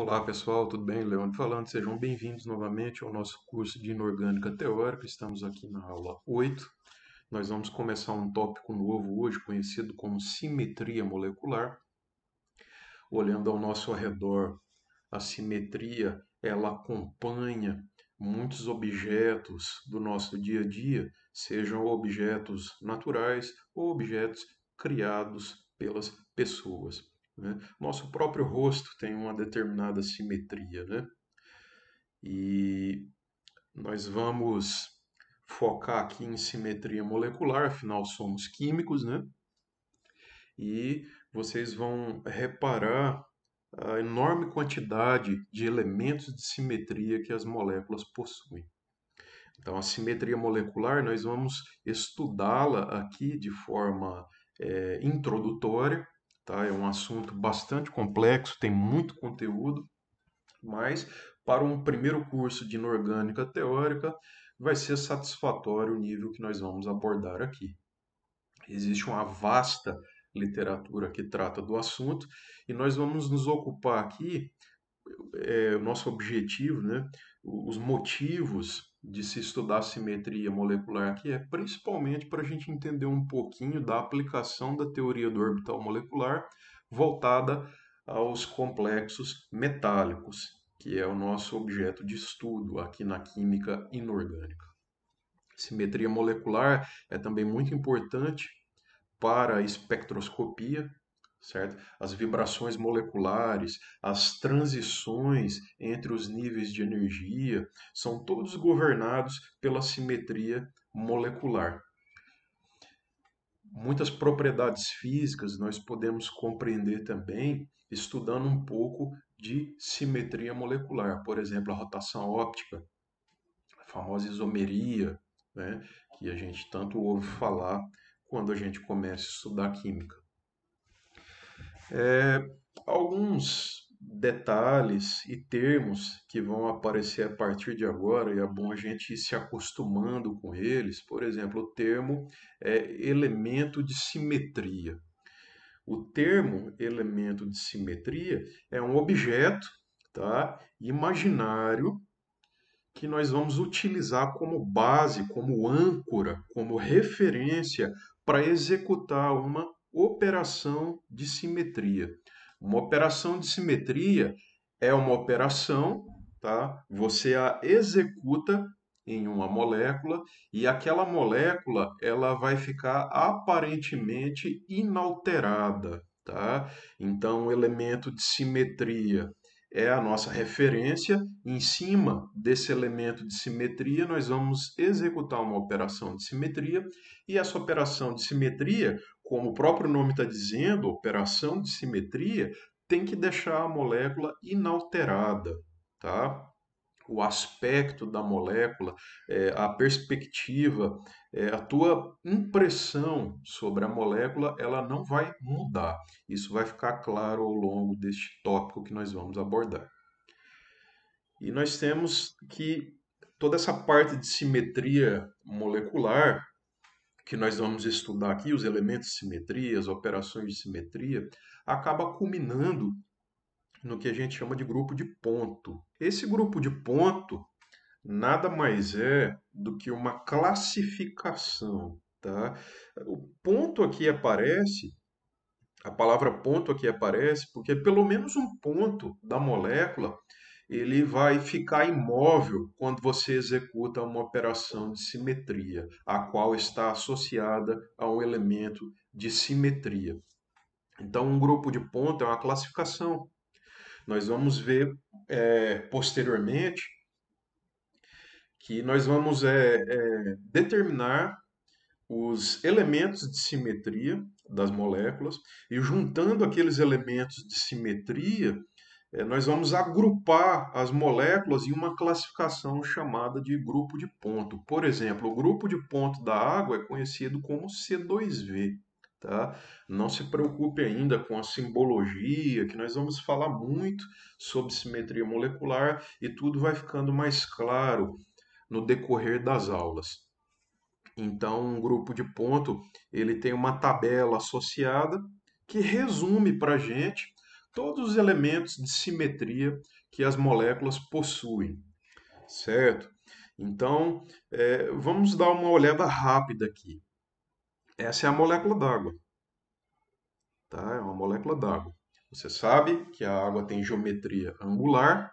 Olá pessoal, tudo bem? Leandro falando, sejam bem-vindos novamente ao nosso curso de Inorgânica Teórica, estamos aqui na aula 8. Nós vamos começar um tópico novo hoje, conhecido como simetria molecular. Olhando ao nosso redor, a simetria ela acompanha muitos objetos do nosso dia a dia, sejam objetos naturais ou objetos criados pelas pessoas. Né? Nosso próprio rosto tem uma determinada simetria, né? E nós vamos focar aqui em simetria molecular, afinal somos químicos, né? E vocês vão reparar a enorme quantidade de elementos de simetria que as moléculas possuem. Então, a simetria molecular, nós vamos estudá-la aqui de forma é, introdutória, Tá? É um assunto bastante complexo, tem muito conteúdo, mas para um primeiro curso de inorgânica teórica vai ser satisfatório o nível que nós vamos abordar aqui. Existe uma vasta literatura que trata do assunto e nós vamos nos ocupar aqui é, o nosso objetivo, né, os motivos de se estudar simetria molecular aqui é principalmente para a gente entender um pouquinho da aplicação da teoria do orbital molecular voltada aos complexos metálicos, que é o nosso objeto de estudo aqui na química inorgânica. Simetria molecular é também muito importante para a espectroscopia, certo? As vibrações moleculares, as transições entre os níveis de energia, são todos governados pela simetria molecular. Muitas propriedades físicas nós podemos compreender também estudando um pouco de simetria molecular, por exemplo, a rotação óptica, a famosa isomeria, né, que a gente tanto ouve falar quando a gente começa a estudar química. É, alguns detalhes e termos que vão aparecer a partir de agora, e é bom a gente ir se acostumando com eles. Por exemplo, o termo é elemento de simetria. O termo elemento de simetria é um objeto tá, imaginário que nós vamos utilizar como base, como âncora, como referência para executar uma operação de simetria. Uma operação de simetria é uma operação, tá? Você a executa em uma molécula e aquela molécula ela vai ficar aparentemente inalterada, tá? Então, o elemento de simetria é a nossa referência. Em cima desse elemento de simetria, nós vamos executar uma operação de simetria e essa operação de simetria como o próprio nome está dizendo, operação de simetria, tem que deixar a molécula inalterada, tá? O aspecto da molécula, é, a perspectiva, é, a tua impressão sobre a molécula, ela não vai mudar. Isso vai ficar claro ao longo deste tópico que nós vamos abordar. E nós temos que toda essa parte de simetria molecular, que nós vamos estudar aqui, os elementos de simetria, as operações de simetria, acaba culminando no que a gente chama de grupo de ponto. Esse grupo de ponto nada mais é do que uma classificação. Tá? O ponto aqui aparece, a palavra ponto aqui aparece porque é pelo menos um ponto da molécula ele vai ficar imóvel quando você executa uma operação de simetria, a qual está associada a um elemento de simetria. Então, um grupo de ponto é uma classificação. Nós vamos ver é, posteriormente que nós vamos é, é, determinar os elementos de simetria das moléculas e juntando aqueles elementos de simetria é, nós vamos agrupar as moléculas em uma classificação chamada de grupo de ponto. Por exemplo, o grupo de ponto da água é conhecido como C2V. Tá? Não se preocupe ainda com a simbologia, que nós vamos falar muito sobre simetria molecular e tudo vai ficando mais claro no decorrer das aulas. Então, um grupo de ponto ele tem uma tabela associada que resume para a gente todos os elementos de simetria que as moléculas possuem, certo? Então, é, vamos dar uma olhada rápida aqui. Essa é a molécula d'água. Tá? É uma molécula d'água. Você sabe que a água tem geometria angular.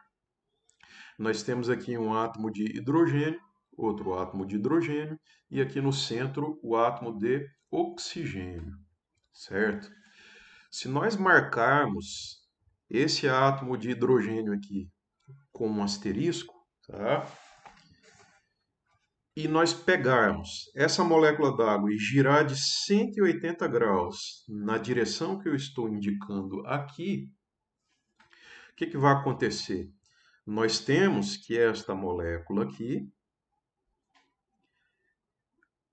Nós temos aqui um átomo de hidrogênio, outro átomo de hidrogênio, e aqui no centro o átomo de oxigênio, certo? Se nós marcarmos esse átomo de hidrogênio aqui com um asterisco, tá? e nós pegarmos essa molécula d'água e girar de 180 graus na direção que eu estou indicando aqui, o que, que vai acontecer? Nós temos que esta molécula aqui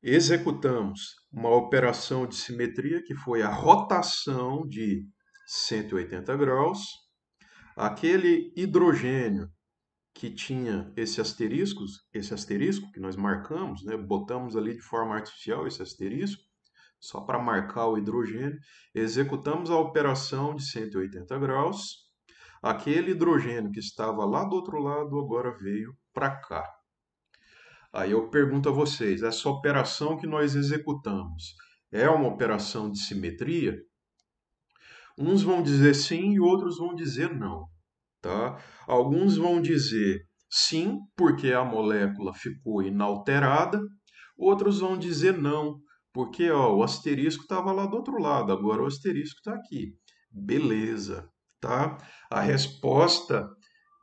executamos uma operação de simetria que foi a rotação de 180 graus. Aquele hidrogênio que tinha esse asterisco, esse asterisco que nós marcamos, né, botamos ali de forma artificial esse asterisco, só para marcar o hidrogênio, executamos a operação de 180 graus. Aquele hidrogênio que estava lá do outro lado agora veio para cá. Aí eu pergunto a vocês: essa operação que nós executamos é uma operação de simetria? Uns vão dizer sim e outros vão dizer não. Tá? Alguns vão dizer sim, porque a molécula ficou inalterada, outros vão dizer não, porque ó, o asterisco estava lá do outro lado, agora o asterisco está aqui. Beleza, tá? A resposta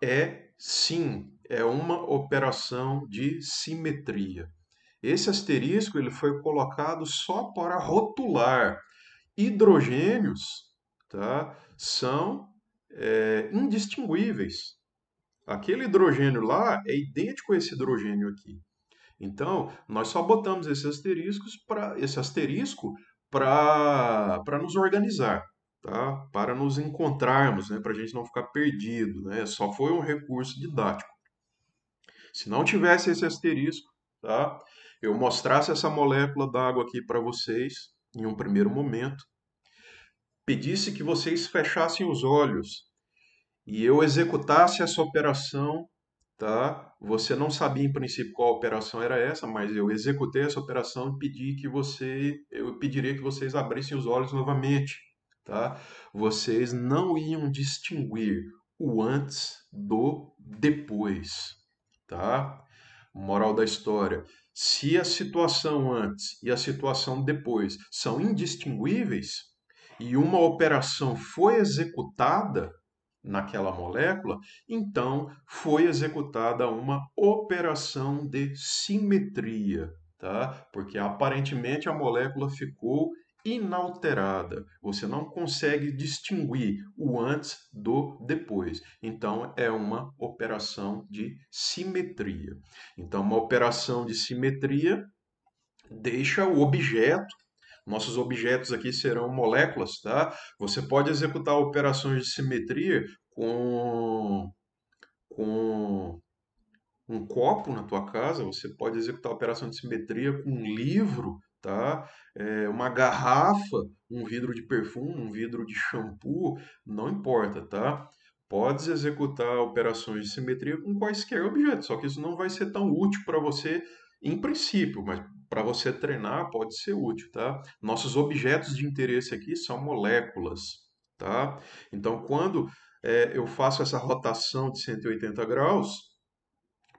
é sim, é uma operação de simetria. Esse asterisco ele foi colocado só para rotular. Hidrogênios tá, são é, indistinguíveis. Aquele hidrogênio lá é idêntico a esse hidrogênio aqui. Então, nós só botamos esses asteriscos pra, esse asterisco para nos organizar, tá? para nos encontrarmos, né? para a gente não ficar perdido. Né? Só foi um recurso didático. Se não tivesse esse asterisco, tá? eu mostrasse essa molécula d'água aqui para vocês, em um primeiro momento, pedisse que vocês fechassem os olhos e eu executasse essa operação, tá? Você não sabia em princípio qual operação era essa, mas eu executei essa operação e pedi que você, eu pediria que vocês abrissem os olhos novamente, tá? Vocês não iam distinguir o antes do depois tá? Moral da história. Se a situação antes e a situação depois são indistinguíveis e uma operação foi executada naquela molécula, então foi executada uma operação de simetria, tá? Porque aparentemente a molécula ficou inalterada. Você não consegue distinguir o antes do depois. Então, é uma operação de simetria. Então, uma operação de simetria deixa o objeto. Nossos objetos aqui serão moléculas, tá? Você pode executar operações de simetria com, com um copo na tua casa, você pode executar operação de simetria com um livro tá? É, uma garrafa, um vidro de perfume, um vidro de shampoo, não importa, tá? Pode executar operações de simetria com quaisquer objetos, só que isso não vai ser tão útil para você em princípio, mas para você treinar pode ser útil, tá? Nossos objetos de interesse aqui são moléculas, tá? Então, quando é, eu faço essa rotação de 180 graus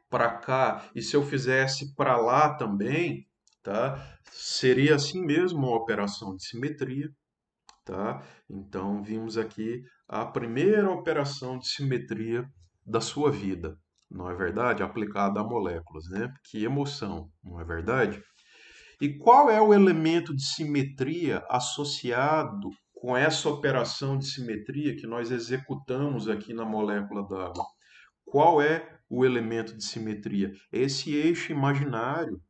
para cá, e se eu fizesse para lá também, tá? Seria assim mesmo uma operação de simetria, tá? Então vimos aqui a primeira operação de simetria da sua vida, não é verdade? Aplicada a moléculas, né? Que emoção, não é verdade? E qual é o elemento de simetria associado com essa operação de simetria que nós executamos aqui na molécula d'água? Qual é o elemento de simetria? Esse eixo imaginário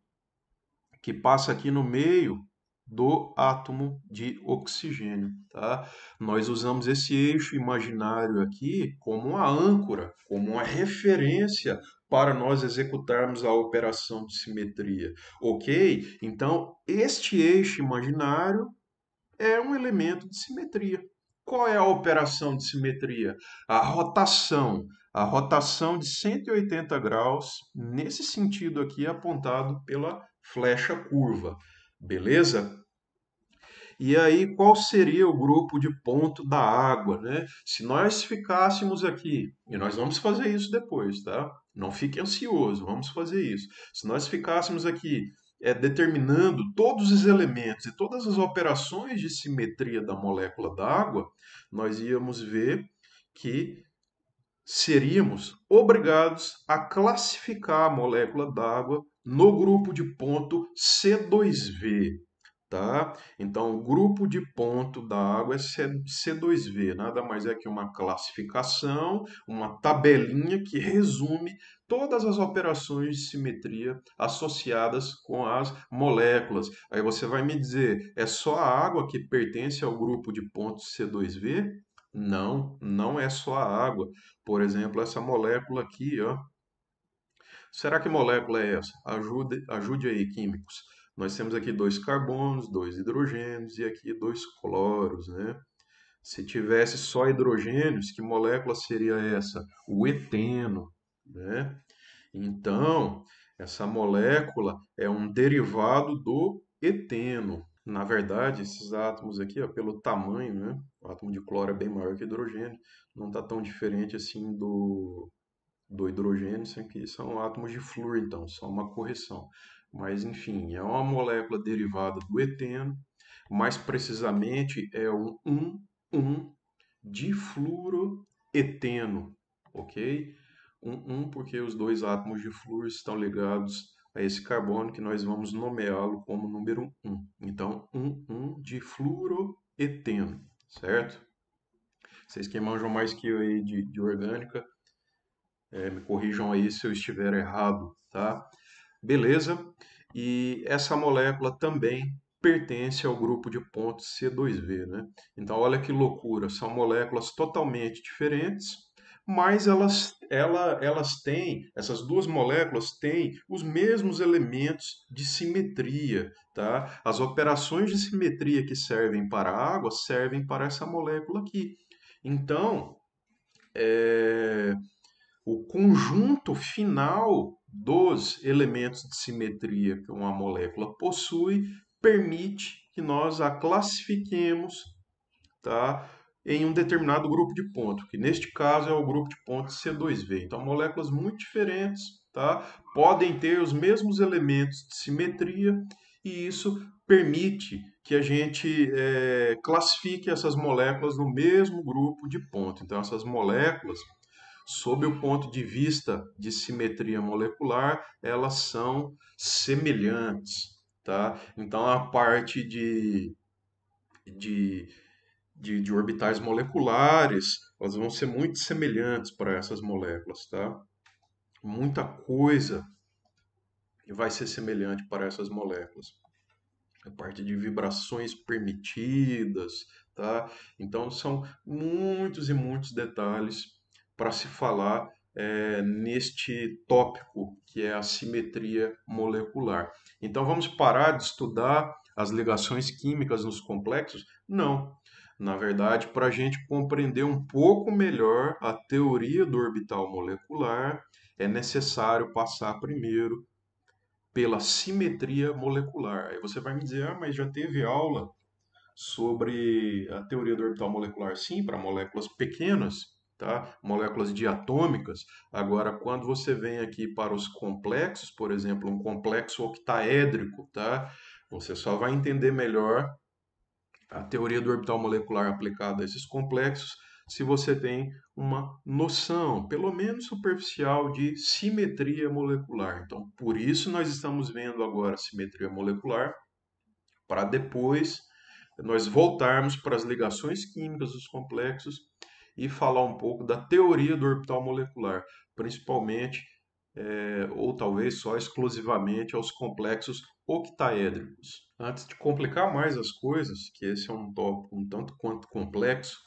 que passa aqui no meio do átomo de oxigênio. Tá? Nós usamos esse eixo imaginário aqui como uma âncora, como uma referência para nós executarmos a operação de simetria. Ok? Então, este eixo imaginário é um elemento de simetria. Qual é a operação de simetria? A rotação. A rotação de 180 graus, nesse sentido aqui apontado pela flecha curva, beleza? E aí, qual seria o grupo de ponto da água, né? Se nós ficássemos aqui, e nós vamos fazer isso depois, tá? Não fique ansioso, vamos fazer isso. Se nós ficássemos aqui é, determinando todos os elementos e todas as operações de simetria da molécula d'água, nós íamos ver que seríamos obrigados a classificar a molécula d'água no grupo de ponto C2V, tá? Então, o grupo de ponto da água é C2V, nada mais é que uma classificação, uma tabelinha que resume todas as operações de simetria associadas com as moléculas. Aí você vai me dizer, é só a água que pertence ao grupo de ponto C2V? Não, não é só a água. Por exemplo, essa molécula aqui, ó, Será que molécula é essa? Ajude, ajude aí, químicos. Nós temos aqui dois carbonos, dois hidrogênios e aqui dois cloros, né? Se tivesse só hidrogênios, que molécula seria essa? O eteno, né? Então, essa molécula é um derivado do eteno. Na verdade, esses átomos aqui, ó, pelo tamanho, né? O átomo de cloro é bem maior que hidrogênio, não está tão diferente assim do, do hidrogênio, isso aqui são é átomos de flúor, então, só uma correção. Mas, enfim, é uma molécula derivada do eteno, mais precisamente é um 1, 1 difluoroeteno, ok? Um 1 porque os dois átomos de flúor estão ligados a esse carbono que nós vamos nomeá-lo como número 1. Então, 1, 1 difluoroeteno, certo? Vocês que manjam mais que eu aí de, de orgânica, é, me corrijam aí se eu estiver errado, tá? Beleza? E essa molécula também pertence ao grupo de pontos C2V, né? Então, olha que loucura, são moléculas totalmente diferentes, mas elas, ela, elas têm, essas duas moléculas têm os mesmos elementos de simetria, tá? As operações de simetria que servem para a água servem para essa molécula aqui. Então, é, o conjunto final dos elementos de simetria que uma molécula possui permite que nós a classifiquemos tá, em um determinado grupo de ponto, que neste caso é o grupo de ponto C2V. Então, moléculas muito diferentes tá, podem ter os mesmos elementos de simetria e isso permite que a gente é, classifique essas moléculas no mesmo grupo de ponto. Então, essas moléculas sob o ponto de vista de simetria molecular, elas são semelhantes. Tá? Então, a parte de, de, de, de orbitais moleculares, elas vão ser muito semelhantes para essas moléculas. Tá? Muita coisa vai ser semelhante para essas moléculas. A parte de vibrações permitidas, tá? Então, são muitos e muitos detalhes para se falar é, neste tópico que é a simetria molecular. Então vamos parar de estudar as ligações químicas nos complexos? Não. Na verdade, para a gente compreender um pouco melhor a teoria do orbital molecular, é necessário passar primeiro pela simetria molecular. Aí você vai me dizer, ah, mas já teve aula sobre a teoria do orbital molecular? Sim, para moléculas pequenas tá? moléculas diatômicas. Agora, quando você vem aqui para os complexos, por exemplo, um complexo octaédrico, tá? você só vai entender melhor a teoria do orbital molecular aplicada a esses complexos se você tem uma noção, pelo menos superficial, de simetria molecular. Então, por isso nós estamos vendo agora simetria molecular, para depois nós voltarmos para as ligações químicas dos complexos e falar um pouco da teoria do orbital molecular, principalmente é, ou talvez só exclusivamente aos complexos octaédricos. Antes de complicar mais as coisas, que esse é um tópico um tanto quanto complexo,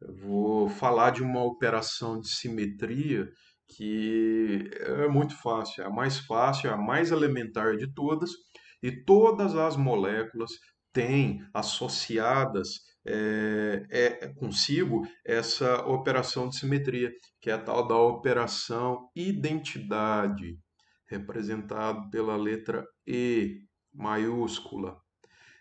eu vou falar de uma operação de simetria que é muito fácil, é a mais fácil, é a mais elementar de todas, e todas as moléculas têm associadas é, é, é, consigo essa operação de simetria, que é a tal da operação identidade, representado pela letra E maiúscula.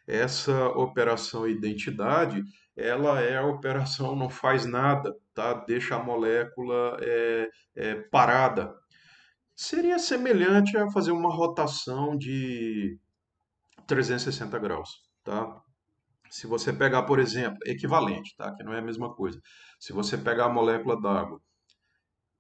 Essa operação identidade, ela é a operação não faz nada, tá? Deixa a molécula é, é, parada. Seria semelhante a fazer uma rotação de 360 graus, tá? Se você pegar, por exemplo, equivalente, tá? Que não é a mesma coisa. Se você pegar a molécula d'água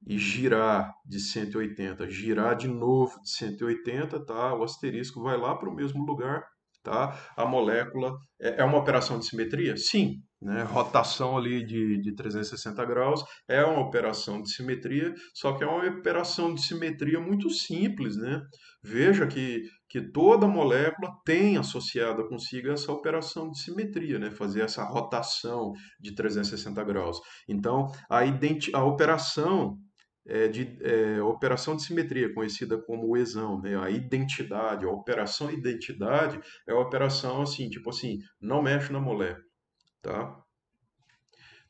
e girar de 180, girar de novo de 180, tá? O asterisco vai lá para o mesmo lugar, tá? A molécula é, é uma operação de simetria? Sim, né, rotação ali de, de 360 graus, é uma operação de simetria, só que é uma operação de simetria muito simples, né? Veja que, que toda molécula tem associada consigo essa operação de simetria, né? Fazer essa rotação de 360 graus. Então, a, identi a operação é de é, operação de simetria, conhecida como exão, né? a identidade, a operação identidade é a operação assim, tipo assim, não mexe na molécula. Tá?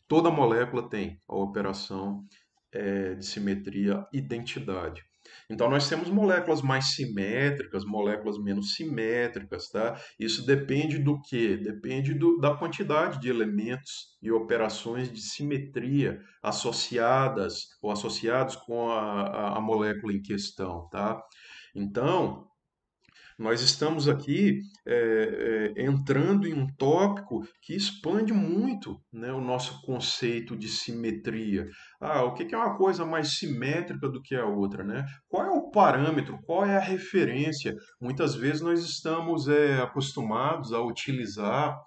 Toda molécula tem a operação é, de simetria identidade. Então, nós temos moléculas mais simétricas, moléculas menos simétricas, tá? Isso depende do que? Depende do, da quantidade de elementos e operações de simetria associadas ou associados com a, a, a molécula em questão, tá? Então, nós estamos aqui é, é, entrando em um tópico que expande muito né, o nosso conceito de simetria. Ah, o que é uma coisa mais simétrica do que a outra? Né? Qual é o parâmetro? Qual é a referência? Muitas vezes nós estamos é, acostumados a utilizar.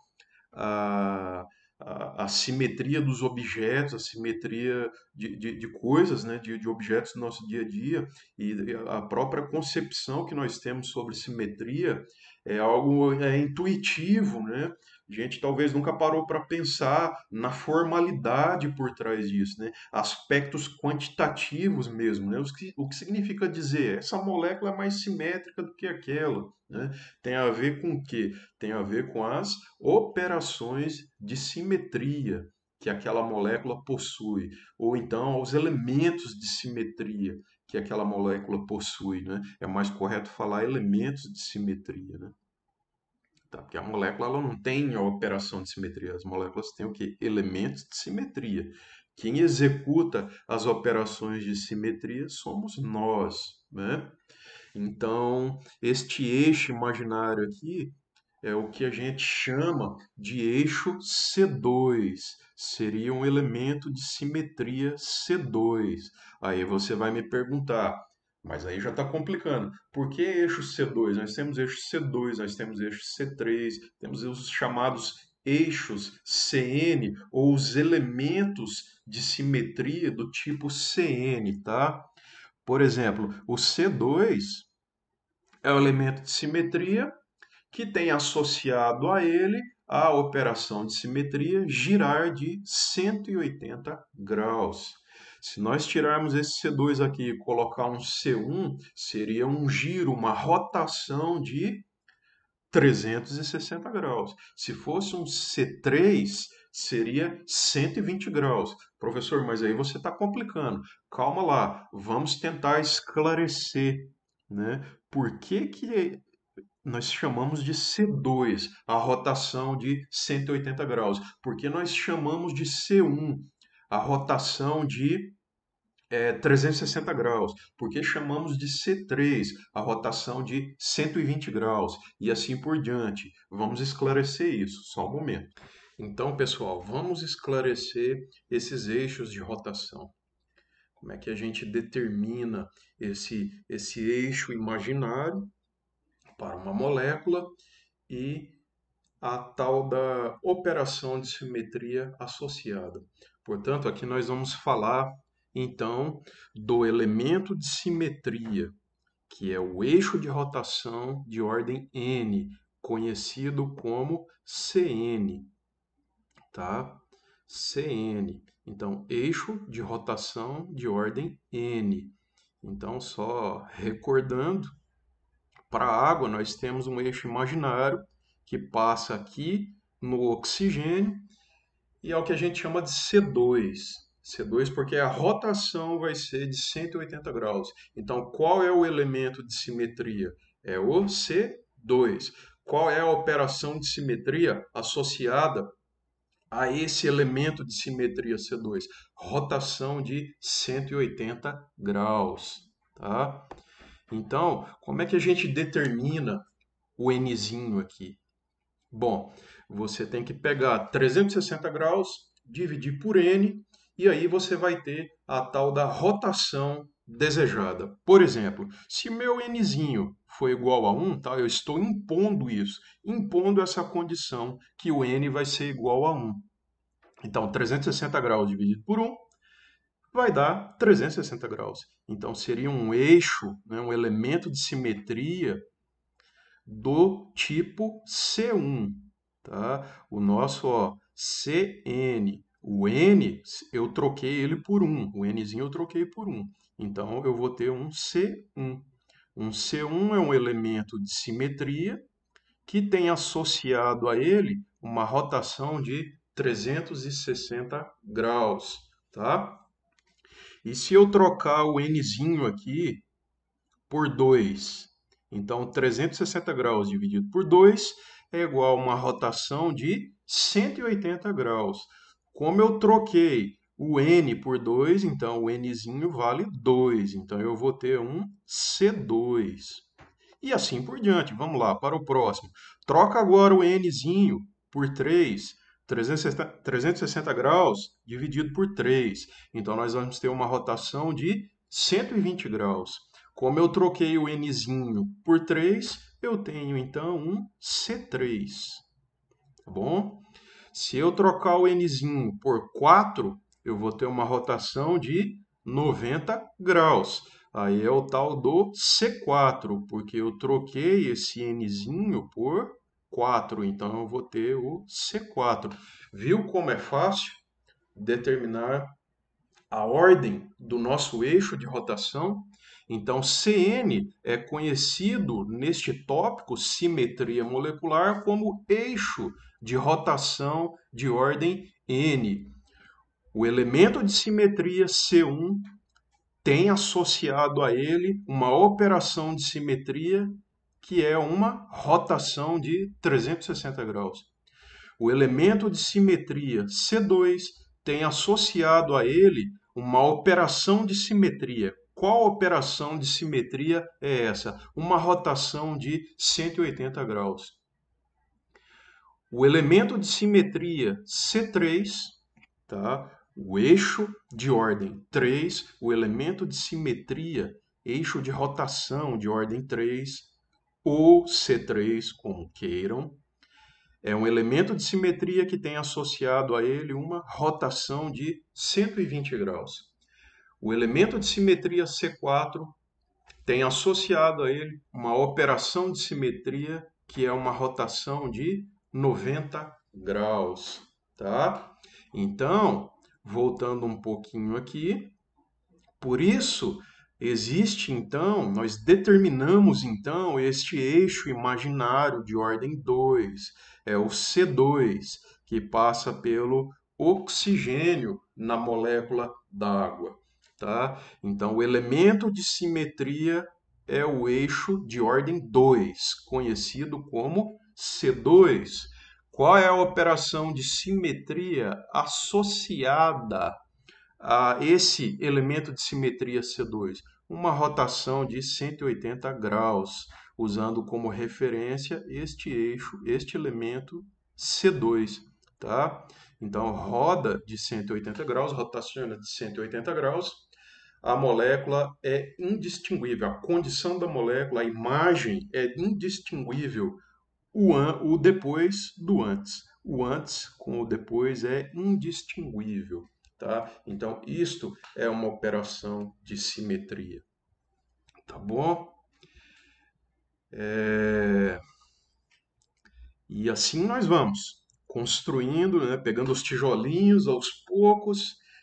ah, a, a, simetria dos objetos, a simetria de, de, de coisas, né, de, de, objetos do nosso dia a dia, e a própria concepção que nós temos sobre simetria, é algo é, intuitivo, né? A gente talvez nunca parou para pensar na formalidade por trás disso, né? Aspectos quantitativos mesmo, né? O que, o que significa dizer essa molécula é mais simétrica do que aquela, né? Tem a ver com o quê? Tem a ver com as operações de simetria que aquela molécula possui, ou então aos elementos de simetria que aquela molécula possui. Né? É mais correto falar elementos de simetria. Né? Tá? Porque a molécula ela não tem a operação de simetria, as moléculas têm o quê? Elementos de simetria. Quem executa as operações de simetria somos nós. Né? Então, este eixo imaginário aqui é o que a gente chama de eixo C2. Seria um elemento de simetria C2. Aí você vai me perguntar, mas aí já está complicando. Por que eixo C2? Nós temos eixo C2, nós temos eixo C3, temos os chamados eixos CN ou os elementos de simetria do tipo CN, tá? Por exemplo, o C2 é o elemento de simetria que tem associado a ele a operação de simetria girar de 180 graus. Se nós tirarmos esse C2 aqui e colocar um C1, seria um giro, uma rotação de 360 graus. Se fosse um C3, seria 120 graus. Professor, mas aí você está complicando. Calma lá, vamos tentar esclarecer né? por que, que nós chamamos de C2 a rotação de 180 graus, porque nós chamamos de C1 a rotação de é, 360 graus, porque chamamos de C3 a rotação de 120 graus e assim por diante. Vamos esclarecer isso, só um momento. Então, pessoal, vamos esclarecer esses eixos de rotação. Como é que a gente determina esse, esse eixo imaginário para uma molécula e a tal da operação de simetria associada. Portanto, aqui nós vamos falar então do elemento de simetria, que é o eixo de rotação de ordem n, conhecido como CN, tá? CN. Então, eixo de rotação de ordem n. Então, só recordando, para a água, nós temos um eixo imaginário que passa aqui no oxigênio e é o que a gente chama de C2. C2 porque a rotação vai ser de 180 graus. Então, qual é o elemento de simetria? É o C2. Qual é a operação de simetria associada a esse elemento de simetria C2? Rotação de 180 graus. Tá? Então, como é que a gente determina o nzinho aqui? Bom, você tem que pegar 360 graus, dividir por n, e aí você vai ter a tal da rotação desejada. Por exemplo, se meu nzinho foi igual a 1, tá? eu estou impondo isso, impondo essa condição que o n vai ser igual a 1. Então, 360 graus dividido por 1 vai dar 360 graus. Então seria um eixo, né, um elemento de simetria do tipo C1. Tá? O nosso ó, CN, o N, eu troquei ele por 1, o Nzinho eu troquei por 1. Então eu vou ter um C1. Um C1 é um elemento de simetria que tem associado a ele uma rotação de 360 graus, tá? E se eu trocar o nzinho aqui por 2, então 360 graus dividido por 2 é igual a uma rotação de 180 graus. Como eu troquei o n por 2, então o nzinho vale 2, então eu vou ter um C2. E assim por diante. Vamos lá, para o próximo. Troca agora o nzinho por 3, 360, 360 graus dividido por 3. Então, nós vamos ter uma rotação de 120 graus. Como eu troquei o nzinho por 3, eu tenho, então, um C3. Tá bom? Se eu trocar o nzinho por 4, eu vou ter uma rotação de 90 graus. Aí é o tal do C4, porque eu troquei esse nzinho por 4. Então, eu vou ter o C4. Viu como é fácil determinar a ordem do nosso eixo de rotação? Então, CN é conhecido neste tópico, simetria molecular, como eixo de rotação de ordem N. O elemento de simetria C1 tem associado a ele uma operação de simetria que é uma rotação de 360 graus. O elemento de simetria C2 tem associado a ele uma operação de simetria. Qual operação de simetria é essa? Uma rotação de 180 graus. O elemento de simetria C3, tá? o eixo de ordem 3, o elemento de simetria, eixo de rotação de ordem 3, ou C3, como queiram, é um elemento de simetria que tem associado a ele uma rotação de 120 graus. O elemento de simetria C4 tem associado a ele uma operação de simetria que é uma rotação de 90 graus, tá? Então, voltando um pouquinho aqui, por isso Existe, então, nós determinamos, então, este eixo imaginário de ordem 2, é o C2, que passa pelo oxigênio na molécula d'água. Tá? Então, o elemento de simetria é o eixo de ordem 2, conhecido como C2. Qual é a operação de simetria associada a esse elemento de simetria C2? uma rotação de 180 graus, usando como referência este eixo, este elemento C2, tá? Então, roda de 180 graus, rotaciona de 180 graus, a molécula é indistinguível, a condição da molécula, a imagem é indistinguível o, an, o depois do antes. O antes com o depois é indistinguível. Tá? Então, isto é uma operação de simetria. Tá bom? É... E assim nós vamos, construindo, né, pegando os tijolinhos aos poucos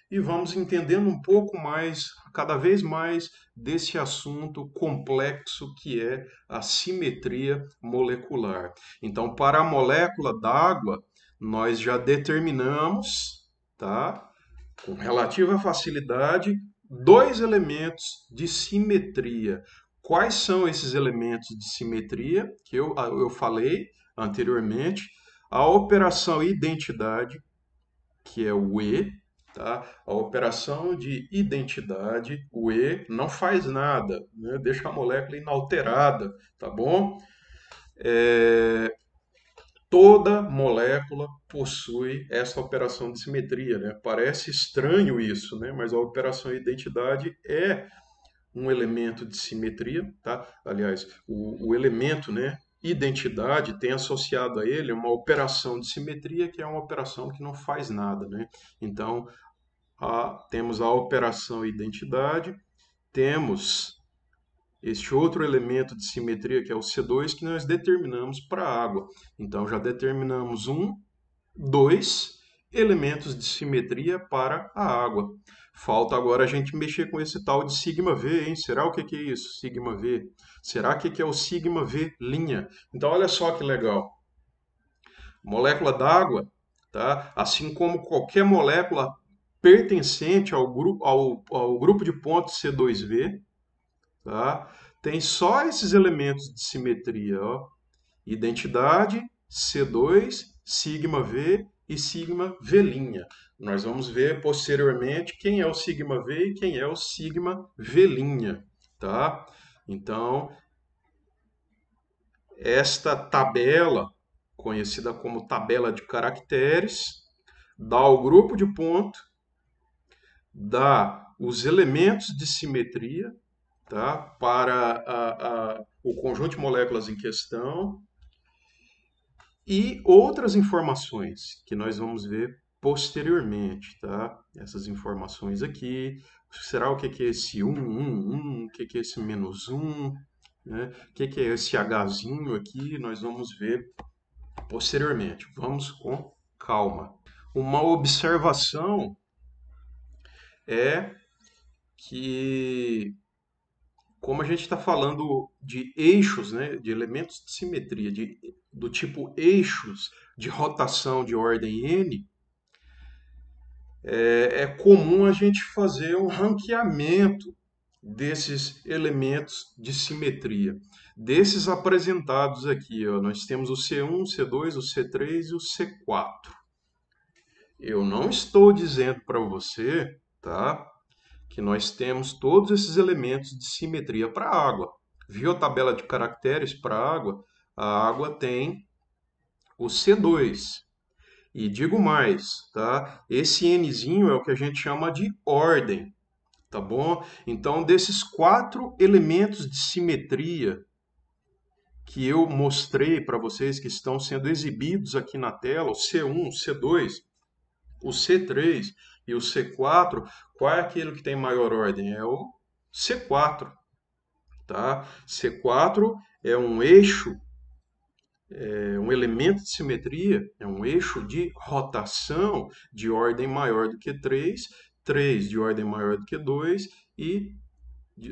e vamos entendendo um pouco mais, cada vez mais, desse assunto complexo que é a simetria molecular. Então, para a molécula d'água, nós já determinamos, tá? com relativa facilidade dois elementos de simetria. Quais são esses elementos de simetria que eu, ah, eu falei anteriormente? A operação identidade, que é o E, tá? a operação de identidade, o E, não faz nada, né? deixa a molécula inalterada, tá bom? É, toda molécula possui essa operação de simetria. Né? Parece estranho isso, né? mas a operação identidade é um elemento de simetria. Tá? Aliás, o, o elemento né, identidade tem associado a ele uma operação de simetria, que é uma operação que não faz nada. Né? Então, a, temos a operação identidade, temos este outro elemento de simetria, que é o C2, que nós determinamos para a água. Então, já determinamos um, dois elementos de simetria para a água. Falta agora a gente mexer com esse tal de sigma V, hein? Será o que, que é isso, sigma V? Será que, que é o sigma V linha? Então, olha só que legal. Molécula d'água, tá? assim como qualquer molécula pertencente ao grupo, ao, ao grupo de pontos C2V, Tá? Tem só esses elementos de simetria, ó. identidade, C2, sigma V e sigma V'. Nós vamos ver posteriormente quem é o sigma V e quem é o sigma V', tá? Então, esta tabela, conhecida como tabela de caracteres, dá o grupo de ponto, dá os elementos de simetria, tá? para a, a, o conjunto de moléculas em questão e outras informações que nós vamos ver posteriormente, tá? Essas informações aqui, será o que é esse 1, 1, 1, o que é esse menos 1, né? o que é esse Hzinho aqui, nós vamos ver posteriormente. Vamos com calma. Uma observação é que como a gente está falando de eixos, né, de elementos de simetria, de, do tipo eixos de rotação de ordem n, é, é comum a gente fazer um ranqueamento desses elementos de simetria. Desses apresentados aqui, ó, nós temos o C1, o C2, o C3 e o C4. Eu não estou dizendo para você, tá, que nós temos todos esses elementos de simetria para a água. Viu a tabela de caracteres para a água? A água tem o C2. E digo mais, tá? Esse nzinho é o que a gente chama de ordem, tá bom? Então, desses quatro elementos de simetria que eu mostrei para vocês que estão sendo exibidos aqui na tela, o C1, o C2, o C3 e o C4, qual é aquele que tem maior ordem? É o C4. Tá? C4 é um eixo, é um elemento de simetria, é um eixo de rotação de ordem maior do que 3, 3 de ordem maior do que 2 e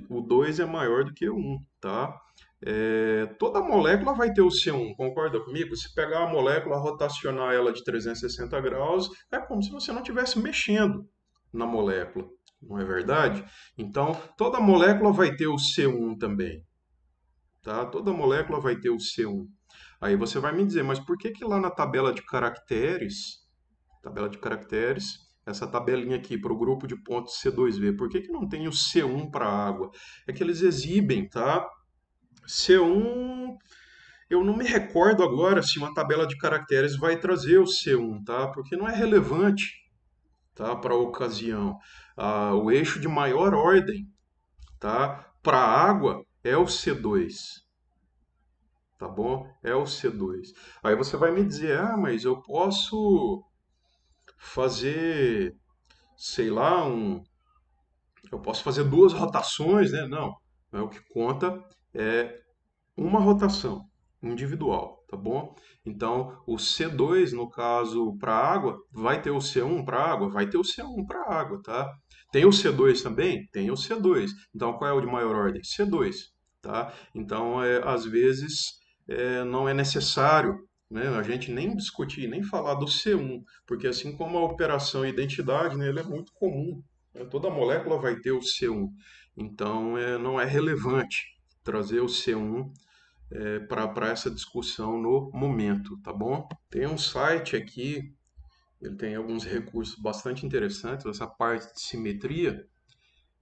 o 2 é maior do que 1, tá? é, toda molécula vai ter o C1, concorda comigo? Se pegar a molécula, rotacionar ela de 360 graus, é como se você não estivesse mexendo na molécula, não é verdade? Então, toda molécula vai ter o C1 também. Tá? Toda molécula vai ter o C1. Aí você vai me dizer, mas por que, que lá na tabela de caracteres, tabela de caracteres, essa tabelinha aqui para o grupo de pontos C2V, por que, que não tem o C1 para a água? É que eles exibem, tá? C1, eu não me recordo agora se uma tabela de caracteres vai trazer o C1, tá? Porque não é relevante tá? para a ocasião. Ah, o eixo de maior ordem tá? para a água é o C2. Tá bom? É o C2. Aí você vai me dizer, ah, mas eu posso fazer, sei lá, um. Eu posso fazer duas rotações, né? Não. É o que conta é uma rotação individual, tá bom? Então, o C2, no caso, para água, vai ter o C1 para água? Vai ter o C1 para água, tá? Tem o C2 também? Tem o C2. Então, qual é o de maior ordem? C2, tá? Então, é, às vezes, é, não é necessário né, a gente nem discutir, nem falar do C1, porque assim como a operação identidade, né, ela é muito comum. Né? Toda molécula vai ter o C1. Então, é, não é relevante, trazer o C1 é, para essa discussão no momento, tá bom? Tem um site aqui, ele tem alguns recursos bastante interessantes, essa parte de simetria,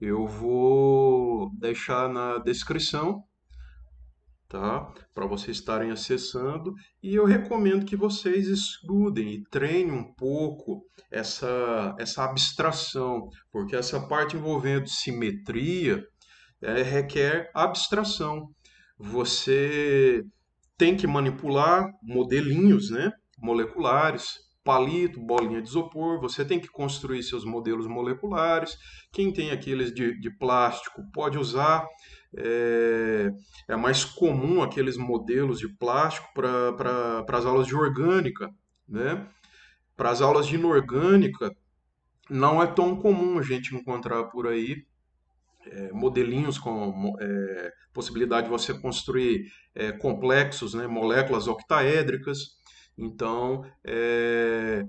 eu vou deixar na descrição, tá? Para vocês estarem acessando e eu recomendo que vocês estudem e treinem um pouco essa essa abstração, porque essa parte envolvendo simetria, é, requer abstração. Você tem que manipular modelinhos né, moleculares, palito, bolinha de isopor, você tem que construir seus modelos moleculares. Quem tem aqueles de, de plástico pode usar. É, é, mais comum aqueles modelos de plástico para as aulas de orgânica. Né? Para as aulas de inorgânica, não é tão comum a gente encontrar por aí é, modelinhos com é, possibilidade de você construir é, complexos, né, moléculas octaédricas. Então, é,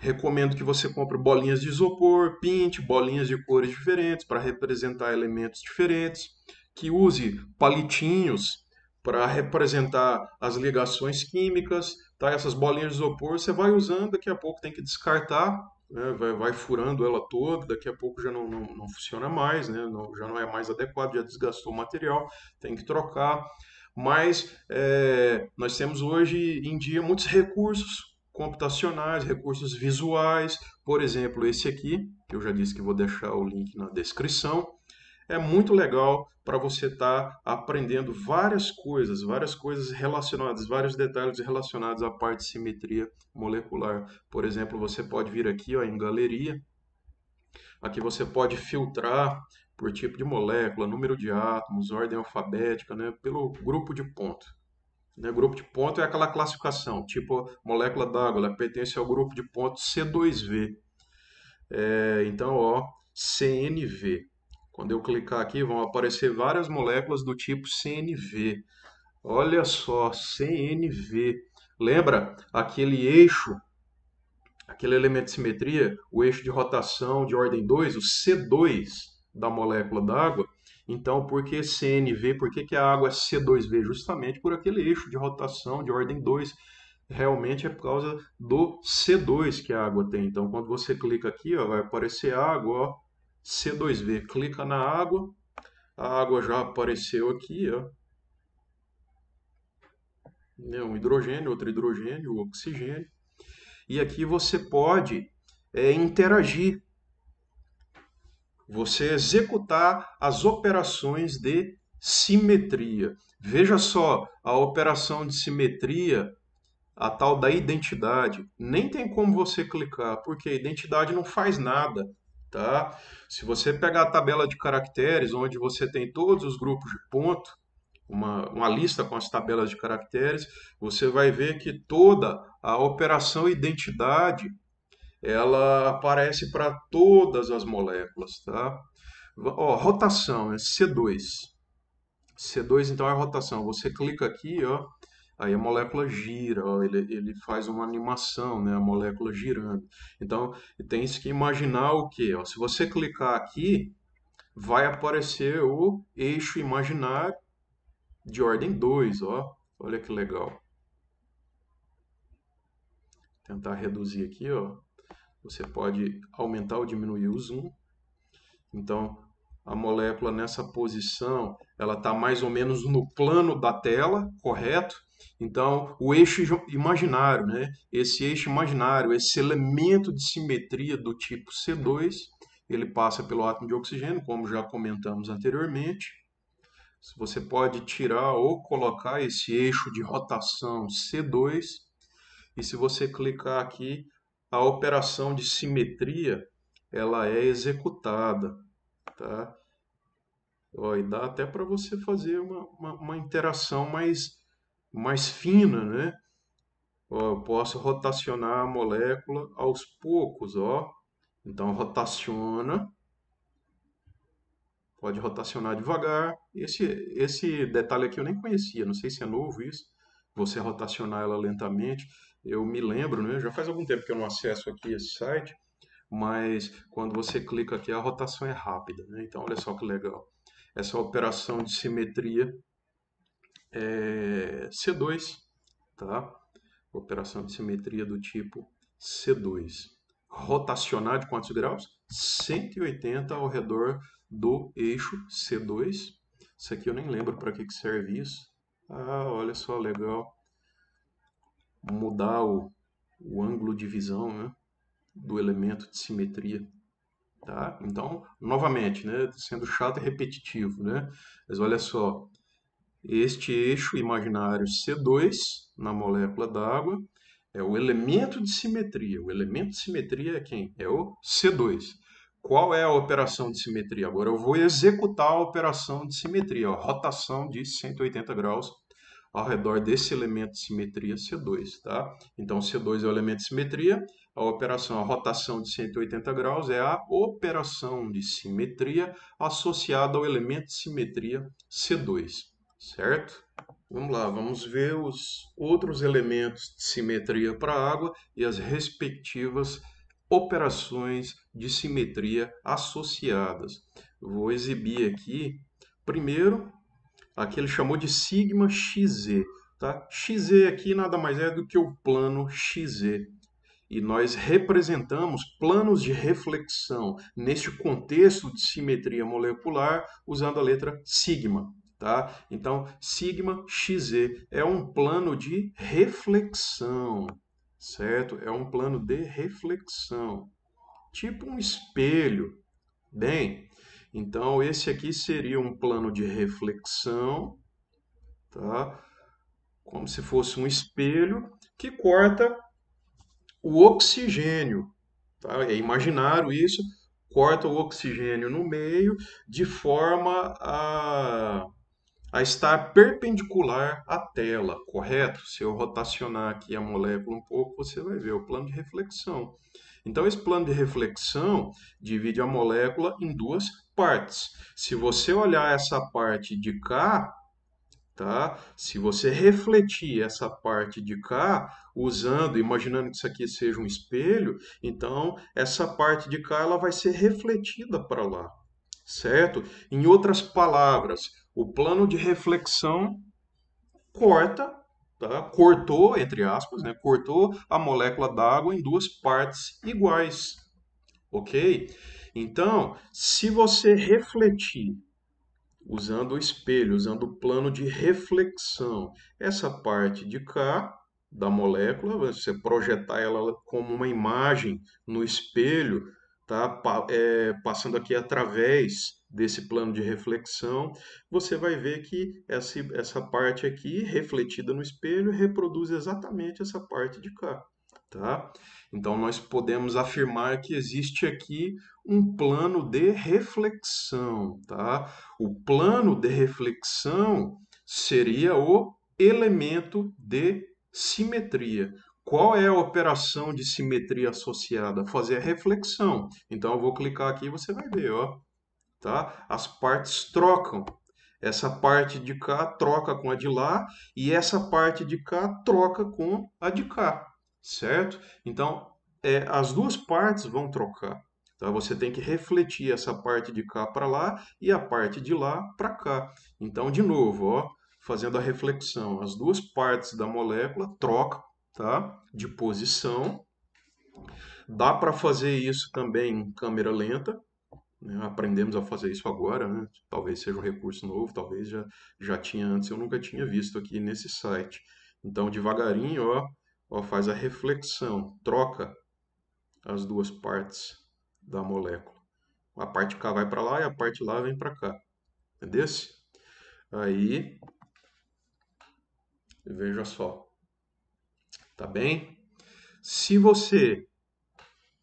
recomendo que você compre bolinhas de isopor, pinte bolinhas de cores diferentes para representar elementos diferentes, que use palitinhos para representar as ligações químicas. Tá? Essas bolinhas de isopor você vai usando, daqui a pouco tem que descartar né, vai, vai furando ela toda, daqui a pouco já não, não, não funciona mais, né, não, já não é mais adequado, já desgastou o material, tem que trocar. Mas é, nós temos hoje em dia muitos recursos computacionais, recursos visuais, por exemplo, esse aqui, que eu já disse que vou deixar o link na descrição, é muito legal para você estar tá aprendendo várias coisas, várias coisas relacionadas, vários detalhes relacionados à parte de simetria molecular. Por exemplo, você pode vir aqui ó, em galeria, aqui você pode filtrar por tipo de molécula, número de átomos, ordem alfabética, né, pelo grupo de ponto. Né, grupo de ponto é aquela classificação, tipo molécula d'água, ela pertence ao grupo de ponto C2V. É, então, ó, CNV. Quando eu clicar aqui, vão aparecer várias moléculas do tipo CNV. Olha só, CNV. Lembra aquele eixo, aquele elemento de simetria, o eixo de rotação de ordem 2, o C2 da molécula d'água? Então, por que CNV? Por que, que a água é C2V? Justamente por aquele eixo de rotação de ordem 2. Realmente é por causa do C2 que a água tem. Então, quando você clica aqui, ó, vai aparecer água, ó, C2V. Clica na água, a água já apareceu aqui, ó. É um hidrogênio, outro hidrogênio, oxigênio. E aqui você pode é, interagir, você executar as operações de simetria. Veja só, a operação de simetria, a tal da identidade, nem tem como você clicar, porque a identidade não faz nada tá? Se você pegar a tabela de caracteres, onde você tem todos os grupos de ponto, uma, uma lista com as tabelas de caracteres, você vai ver que toda a operação identidade ela aparece para todas as moléculas, tá? Ó, rotação é C2. C2 então é rotação. Você clica aqui, ó, aí a molécula gira, ele, ele faz uma animação, né, a molécula girando. Então, tem que imaginar o quê? Ó, se você clicar aqui, vai aparecer o eixo imaginário de ordem 2, ó. Olha que legal. Tentar reduzir aqui, ó. Você pode aumentar ou diminuir o zoom. Então, a molécula nessa posição, ela está mais ou menos no plano da tela, correto? Então, o eixo imaginário, né? esse eixo imaginário, esse elemento de simetria do tipo C2, ele passa pelo átomo de oxigênio, como já comentamos anteriormente. Você pode tirar ou colocar esse eixo de rotação C2, e se você clicar aqui, a operação de simetria ela é executada. Tá? Ó, e dá até para você fazer uma, uma, uma interação mais mais fina, né? Ó, eu posso rotacionar a molécula aos poucos, ó. Então rotaciona, pode rotacionar devagar. Esse, esse detalhe aqui eu nem conhecia, não sei se é novo isso, você rotacionar ela lentamente. Eu me lembro, né? já faz algum tempo que eu não acesso aqui esse site, mas quando você clica aqui a rotação é rápida. Né? Então olha só que legal. Essa operação de simetria é, C2, tá? Operação de simetria do tipo C2. Rotacionar de quantos graus? 180 ao redor do eixo C2. Isso aqui eu nem lembro para que, que serve isso. Ah, olha só, legal. Mudar o, o ângulo de visão né, do elemento de simetria. Tá? Então, novamente, né, sendo chato e repetitivo, né? mas olha só, este eixo imaginário C2 na molécula d'água é o elemento de simetria. O elemento de simetria é quem? É o C2. Qual é a operação de simetria? Agora eu vou executar a operação de simetria, a rotação de 180 graus ao redor desse elemento de simetria C2, tá? Então C2 é o elemento de simetria, a operação, a rotação de 180 graus é a operação de simetria associada ao elemento de simetria C2 certo? Vamos lá, vamos ver os outros elementos de simetria para a água e as respectivas operações de simetria associadas. Eu vou exibir aqui, primeiro, aqui ele chamou de sigma xz. Tá? xz aqui nada mais é do que o plano xz. E nós representamos planos de reflexão neste contexto de simetria molecular usando a letra sigma. Tá? Então, sigma XZ é um plano de reflexão, certo? É um plano de reflexão, tipo um espelho. Bem, então esse aqui seria um plano de reflexão, tá? Como se fosse um espelho que corta o oxigênio, tá? É imaginário isso, corta o oxigênio no meio de forma a a estar perpendicular à tela, correto? Se eu rotacionar aqui a molécula um pouco, você vai ver o plano de reflexão. Então, esse plano de reflexão divide a molécula em duas partes. Se você olhar essa parte de cá, tá? Se você refletir essa parte de cá, usando, imaginando que isso aqui seja um espelho, então essa parte de cá ela vai ser refletida para lá, certo? Em outras palavras, o plano de reflexão corta, tá? cortou, entre aspas, né? cortou a molécula d'água em duas partes iguais. Ok? Então, se você refletir usando o espelho, usando o plano de reflexão, essa parte de cá da molécula, você projetar ela como uma imagem no espelho, tá? é, passando aqui através desse plano de reflexão, você vai ver que essa, essa parte aqui, refletida no espelho, reproduz exatamente essa parte de cá. Tá? Então, nós podemos afirmar que existe aqui um plano de reflexão. Tá? O plano de reflexão seria o elemento de simetria. Qual é a operação de simetria associada? Fazer a reflexão. Então eu vou clicar aqui e você vai ver, ó. Tá? As partes trocam. Essa parte de cá troca com a de lá e essa parte de cá troca com a de cá, certo? Então, é, as duas partes vão trocar. Então Você tem que refletir essa parte de cá para lá e a parte de lá para cá. Então, de novo, ó, fazendo a reflexão, as duas partes da molécula trocam tá? de posição. Dá para fazer isso também em câmera lenta. Né? Aprendemos a fazer isso agora. Né? Talvez seja um recurso novo, talvez já, já tinha antes, eu nunca tinha visto aqui nesse site. Então, devagarinho, ó, ó, faz a reflexão, troca as duas partes da molécula. A parte cá vai para lá e a parte lá vem para cá. Entendeu? Aí, veja só tá bem? Se você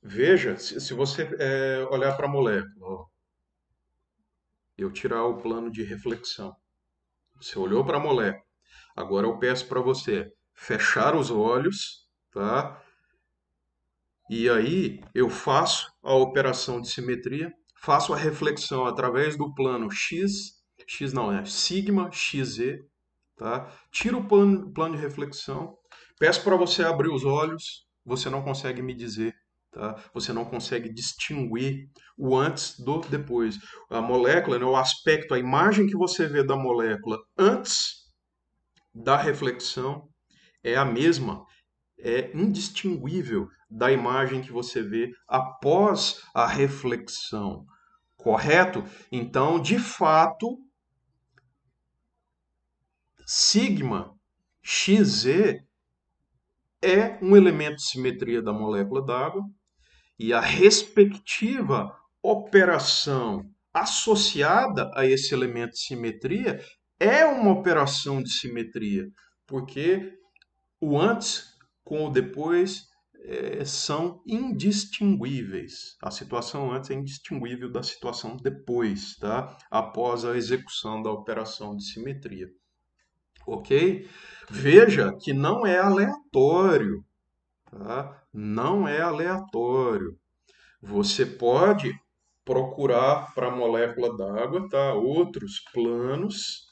veja, se, se você é, olhar para a molécula, ó, eu tirar o plano de reflexão. Você olhou para a molécula. Agora eu peço para você fechar os olhos, tá? E aí eu faço a operação de simetria, faço a reflexão através do plano x, x não é sigma, xz, tá? Tiro o plano, plano de reflexão Peço para você abrir os olhos, você não consegue me dizer, tá? Você não consegue distinguir o antes do depois. A molécula, né, o aspecto, a imagem que você vê da molécula antes da reflexão é a mesma, é indistinguível da imagem que você vê após a reflexão. Correto? Então, de fato, sigma XZ é um elemento de simetria da molécula d'água e a respectiva operação associada a esse elemento de simetria é uma operação de simetria, porque o antes com o depois é, são indistinguíveis. A situação antes é indistinguível da situação depois, tá? após a execução da operação de simetria ok? Veja que não é aleatório, tá? Não é aleatório. Você pode procurar para a molécula d'água, tá? Outros planos,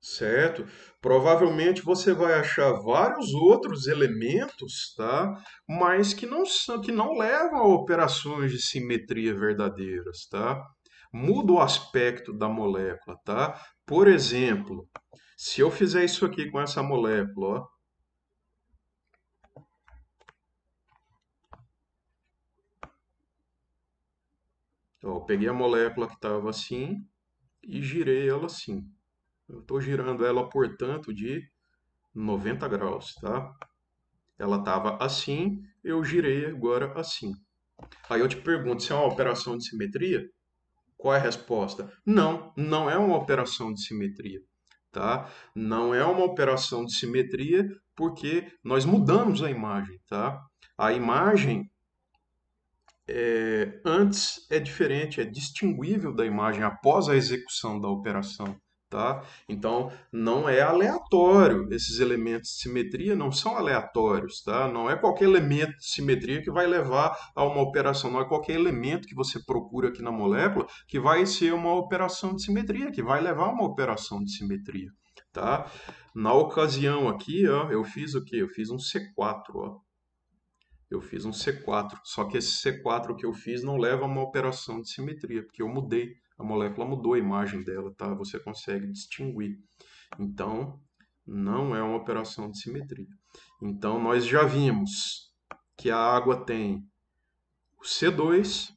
certo? Provavelmente você vai achar vários outros elementos, tá? Mas que não são, que não levam a operações de simetria verdadeiras, tá? Muda o aspecto da molécula, tá? Por exemplo, se eu fizer isso aqui com essa molécula, ó, Então, eu peguei a molécula que estava assim e girei ela assim. Eu estou girando ela, portanto, de 90 graus, tá? Ela estava assim, eu girei agora assim. Aí eu te pergunto se é uma operação de simetria? Qual é a resposta? Não, não é uma operação de simetria tá? Não é uma operação de simetria, porque nós mudamos a imagem, tá? A imagem é, antes é diferente, é distinguível da imagem após a execução da operação. Tá? Então, não é aleatório. Esses elementos de simetria não são aleatórios. Tá? Não é qualquer elemento de simetria que vai levar a uma operação. Não é qualquer elemento que você procura aqui na molécula que vai ser uma operação de simetria, que vai levar a uma operação de simetria. Tá? Na ocasião aqui, ó, eu fiz o quê? Eu fiz um C4. Ó. Eu fiz um C4. Só que esse C4 que eu fiz não leva a uma operação de simetria, porque eu mudei a molécula mudou a imagem dela, tá? Você consegue distinguir. Então, não é uma operação de simetria. Então, nós já vimos que a água tem o C2,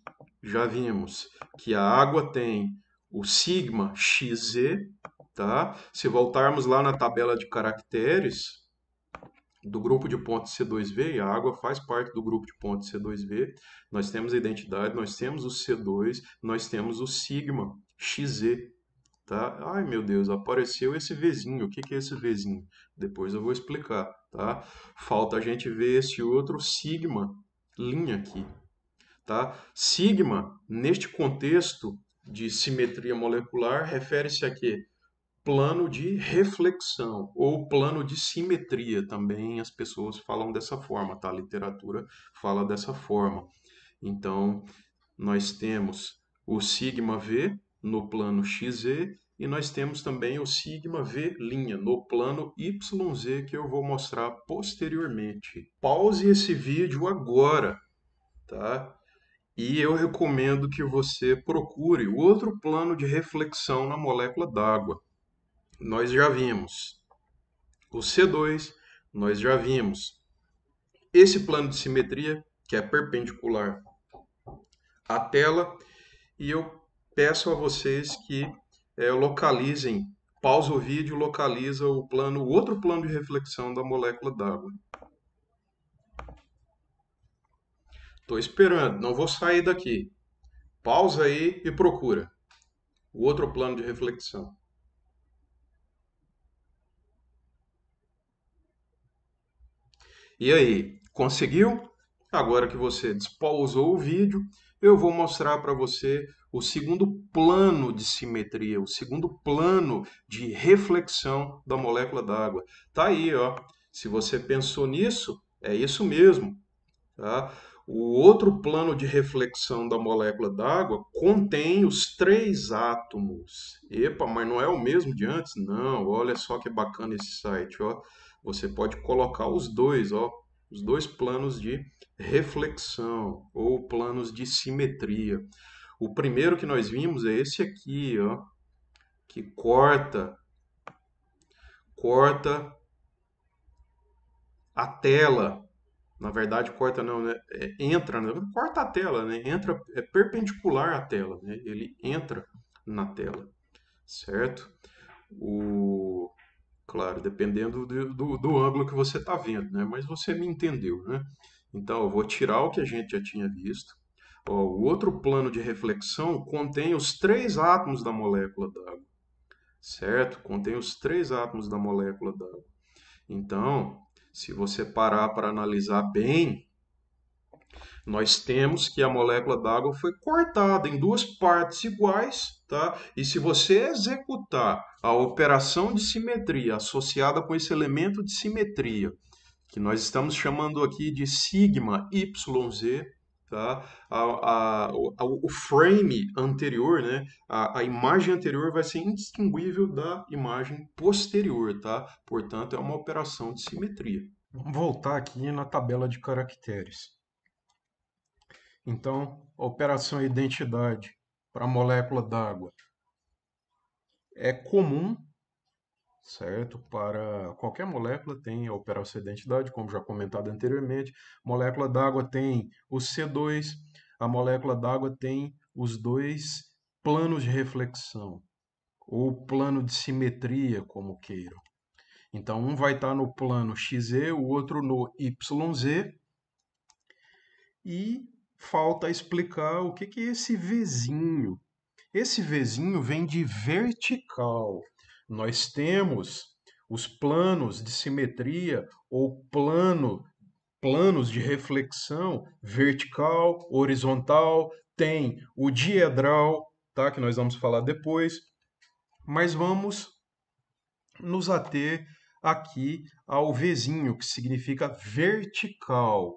já vimos que a água tem o sigma XZ, tá? Se voltarmos lá na tabela de caracteres, do grupo de pontos C2V, e a água faz parte do grupo de pontos C2V, nós temos a identidade, nós temos o C2, nós temos o sigma, XZ, tá? Ai, meu Deus, apareceu esse Vzinho, o que, que é esse Vzinho? Depois eu vou explicar, tá? Falta a gente ver esse outro sigma, linha aqui, tá? Sigma, neste contexto de simetria molecular, refere-se a quê? plano de reflexão ou plano de simetria também as pessoas falam dessa forma tá a literatura fala dessa forma então nós temos o sigma v no plano xz e nós temos também o sigma v linha no plano yz que eu vou mostrar posteriormente pause esse vídeo agora tá e eu recomendo que você procure outro plano de reflexão na molécula d'água nós já vimos. O C2, nós já vimos. Esse plano de simetria, que é perpendicular à tela, e eu peço a vocês que é, localizem, pausa o vídeo, localiza o plano, o outro plano de reflexão da molécula d'água. Estou esperando, não vou sair daqui. Pausa aí e procura o outro plano de reflexão. E aí, conseguiu? Agora que você despausou o vídeo, eu vou mostrar para você o segundo plano de simetria, o segundo plano de reflexão da molécula d'água. Tá aí, ó. Se você pensou nisso, é isso mesmo. Tá? O outro plano de reflexão da molécula d'água contém os três átomos. Epa, mas não é o mesmo de antes? Não, olha só que bacana esse site, ó. Você pode colocar os dois, ó, os dois planos de reflexão ou planos de simetria. O primeiro que nós vimos é esse aqui, ó, que corta corta a tela. Na verdade, corta não, né? É, entra, né? corta a tela, né? Entra é perpendicular à tela, né? Ele entra na tela, certo? O Claro, dependendo do, do, do ângulo que você está vendo, né? Mas você me entendeu, né? Então, eu vou tirar o que a gente já tinha visto. Ó, o outro plano de reflexão contém os três átomos da molécula d'água, certo? Contém os três átomos da molécula d'água. Então, se você parar para analisar bem, nós temos que a molécula d'água foi cortada em duas partes iguais Tá? E se você executar a operação de simetria associada com esse elemento de simetria, que nós estamos chamando aqui de sigma YZ, tá? A, a, a, o frame anterior, né? a, imagem anterior vai ser indistinguível da imagem posterior, tá? portanto é uma operação de simetria. Vamos voltar aqui na tabela de caracteres. Então, a operação identidade para a molécula d'água é comum, certo? Para qualquer molécula tem a peroxidentidade, como já comentado anteriormente. A molécula d'água tem o C2, a molécula d'água tem os dois planos de reflexão, ou plano de simetria, como queiram. Então, um vai estar tá no plano XZ, o outro no YZ, e falta explicar o que, que é esse vizinho. Esse vizinho vem de vertical. Nós temos os planos de simetria ou plano planos de reflexão vertical, horizontal, tem o diedral, tá, que nós vamos falar depois, mas vamos nos ater aqui ao vizinho, que significa vertical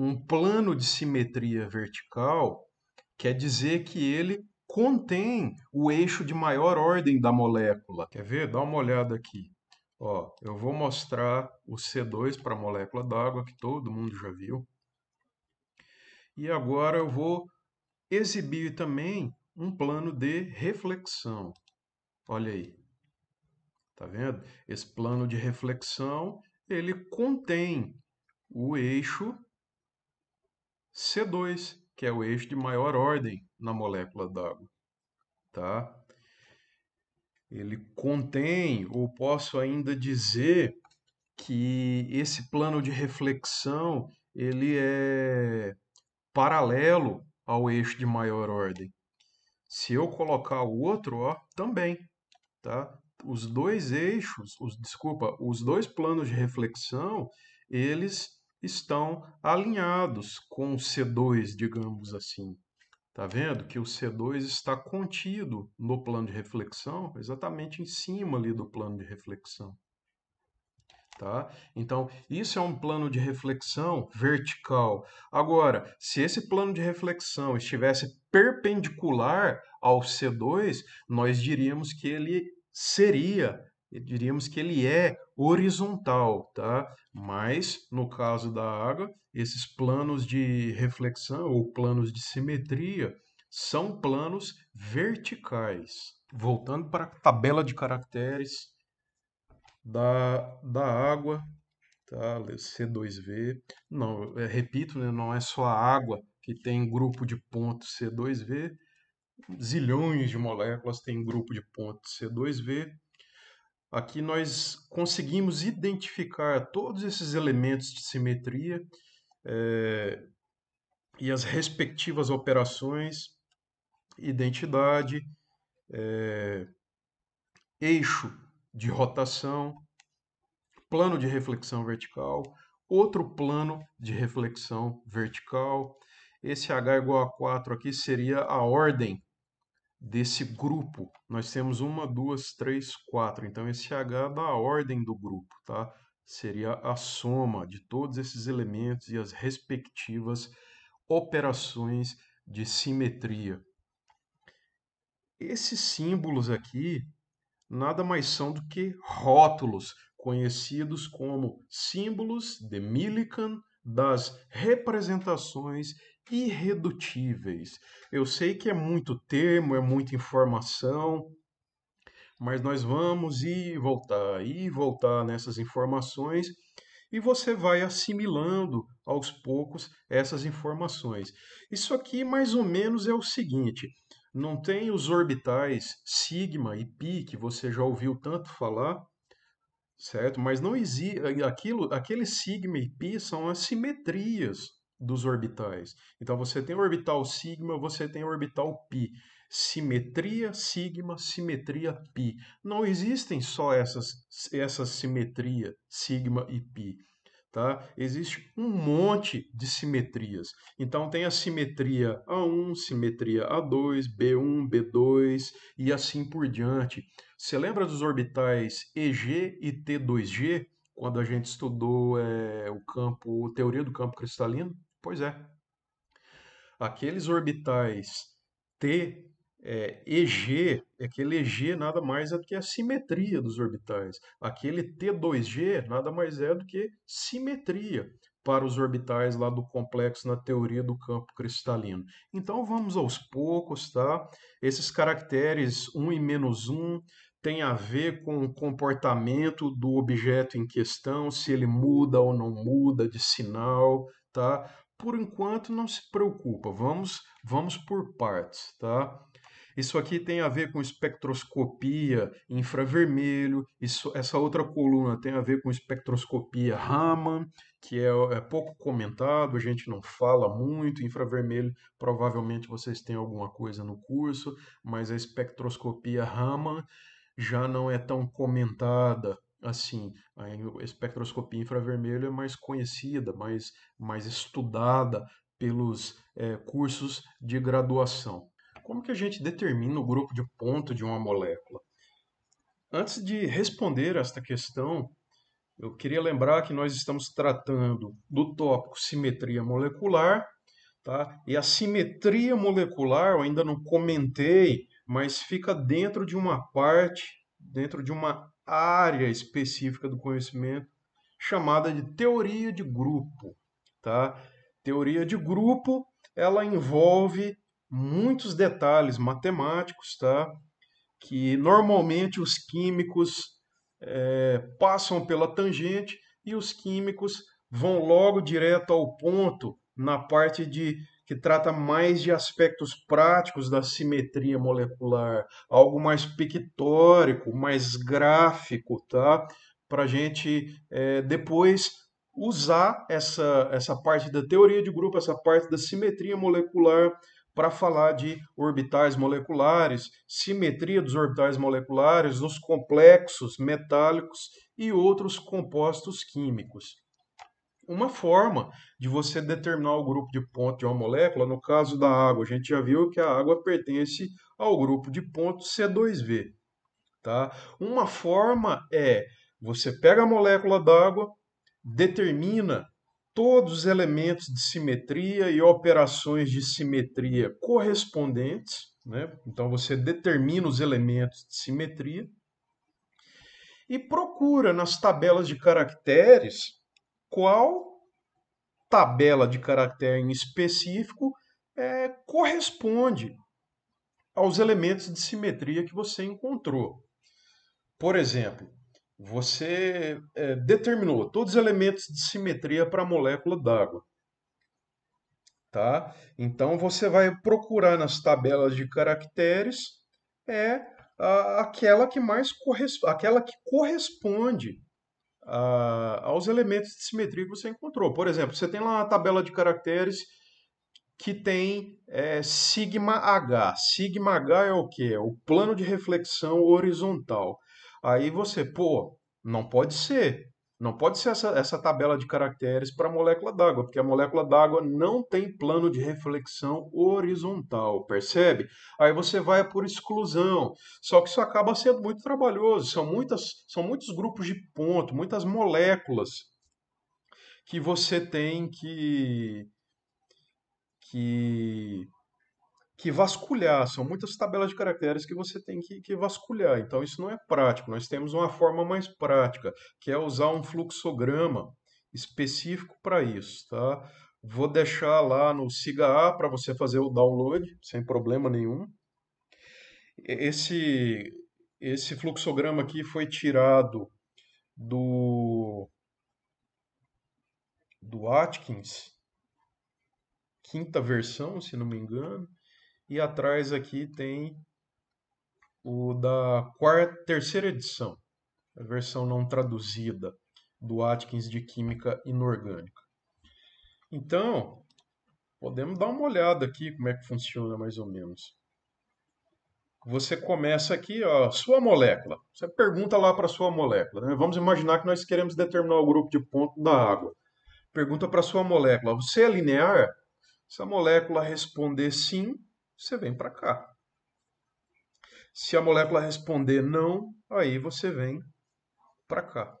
um plano de simetria vertical quer dizer que ele contém o eixo de maior ordem da molécula. Quer ver? Dá uma olhada aqui. Ó, eu vou mostrar o C2 para a molécula d'água, que todo mundo já viu. E agora eu vou exibir também um plano de reflexão. Olha aí. Tá vendo? Esse plano de reflexão, ele contém o eixo C2, que é o eixo de maior ordem na molécula d'água. Tá? Ele contém, ou posso ainda dizer, que esse plano de reflexão ele é paralelo ao eixo de maior ordem. Se eu colocar o outro, ó, também, tá? Os dois eixos, os, desculpa, os dois planos de reflexão, eles estão alinhados com o C2, digamos assim. Está vendo que o C2 está contido no plano de reflexão, exatamente em cima ali do plano de reflexão. Tá? Então, isso é um plano de reflexão vertical. Agora, se esse plano de reflexão estivesse perpendicular ao C2, nós diríamos que ele seria diríamos que ele é horizontal, tá? Mas no caso da água, esses planos de reflexão ou planos de simetria são planos verticais. Voltando para a tabela de caracteres da, da água, tá? C2V. Não, é, repito, né? não é só a água que tem grupo de ponto C2V. Zilhões de moléculas têm grupo de ponto C2V Aqui nós conseguimos identificar todos esses elementos de simetria é, e as respectivas operações, identidade, é, eixo de rotação, plano de reflexão vertical, outro plano de reflexão vertical. Esse H igual a 4 aqui seria a ordem desse grupo. Nós temos uma, duas, três, quatro. Então, esse H é da ordem do grupo, tá? Seria a soma de todos esses elementos e as respectivas operações de simetria. Esses símbolos aqui nada mais são do que rótulos, conhecidos como símbolos de Millikan das representações irredutíveis. Eu sei que é muito termo, é muita informação, mas nós vamos e voltar e voltar nessas informações e você vai assimilando aos poucos essas informações. Isso aqui mais ou menos é o seguinte: não tem os orbitais sigma e pi que você já ouviu tanto falar, certo? Mas não existe eh, aquilo, aqueles sigma e pi são as simetrias dos orbitais. Então você tem o orbital sigma, você tem o orbital π. Simetria sigma, simetria π. Não existem só essas essa simetria sigma e π, tá? Existe um monte de simetrias. Então tem a simetria A1, simetria A2, B1, B2 e assim por diante. Você lembra dos orbitais EG e T2G? Quando a gente estudou é, o campo, teoria do campo cristalino? Pois é. Aqueles orbitais T é, G, aquele é EG nada mais é do que a simetria dos orbitais. Aquele T2G nada mais é do que simetria para os orbitais lá do complexo na teoria do campo cristalino. Então vamos aos poucos, tá? Esses caracteres 1 e menos 1 tem a ver com o comportamento do objeto em questão, se ele muda ou não muda de sinal, tá? por enquanto não se preocupa, vamos, vamos por partes, tá? Isso aqui tem a ver com espectroscopia infravermelho, isso, essa outra coluna tem a ver com espectroscopia Raman, que é, é pouco comentado, a gente não fala muito, infravermelho, provavelmente vocês têm alguma coisa no curso, mas a espectroscopia Raman já não é tão comentada assim, a espectroscopia infravermelha é mais conhecida, mais, mais estudada pelos é, cursos de graduação. Como que a gente determina o grupo de ponto de uma molécula? Antes de responder esta questão, eu queria lembrar que nós estamos tratando do tópico simetria molecular, tá? E a simetria molecular, eu ainda não comentei, mas fica dentro de uma parte, dentro de uma área específica do conhecimento chamada de teoria de grupo, tá? Teoria de grupo, ela envolve muitos detalhes matemáticos, tá? Que normalmente os químicos é, passam pela tangente e os químicos vão logo direto ao ponto na parte de que trata mais de aspectos práticos da simetria molecular, algo mais pictórico, mais gráfico, tá? Para a gente é, depois usar essa, essa parte da teoria de grupo, essa parte da simetria molecular para falar de orbitais moleculares, simetria dos orbitais moleculares, dos complexos metálicos e outros compostos químicos uma forma de você determinar o grupo de ponto de uma molécula. No caso da água, a gente já viu que a água pertence ao grupo de ponto C2V. Tá? Uma forma é você pega a molécula d'água, determina todos os elementos de simetria e operações de simetria correspondentes. Né? Então você determina os elementos de simetria e procura nas tabelas de caracteres qual tabela de caractere em específico é, corresponde aos elementos de simetria que você encontrou. Por exemplo, você é, determinou todos os elementos de simetria para a molécula d'água. Tá? Então você vai procurar nas tabelas de caracteres é a, aquela que mais corresponde, aquela que corresponde aos elementos de simetria que você encontrou. Por exemplo, você tem lá uma tabela de caracteres que tem é, sigma H. Sigma H é o que? É o plano de reflexão horizontal. Aí você, pô, não pode ser. Não pode ser essa, essa tabela de caracteres para a molécula d'água, porque a molécula d'água não tem plano de reflexão horizontal, percebe? Aí você vai por exclusão. Só que isso acaba sendo muito trabalhoso. São, muitas, são muitos grupos de ponto, muitas moléculas que você tem que, que que vasculhar, são muitas tabelas de caracteres que você tem que, que, vasculhar. Então, isso não é prático. Nós temos uma forma mais prática, que é usar um fluxograma específico para isso. Tá? Vou deixar lá no siga para você fazer o download, sem problema nenhum. Esse, esse fluxograma aqui foi tirado do, do Atkins, quinta versão, se não me engano. E atrás aqui tem o da quarta, terceira edição, a versão não traduzida do Atkins de Química Inorgânica. Então, podemos dar uma olhada aqui como é que funciona mais ou menos. Você começa aqui, ó, sua molécula. Você pergunta lá para sua molécula. Né? Vamos imaginar que nós queremos determinar o grupo de ponto da água. Pergunta para sua molécula: você é linear? Se a molécula responder sim, você vem para cá. Se a molécula responder não, aí você vem para cá.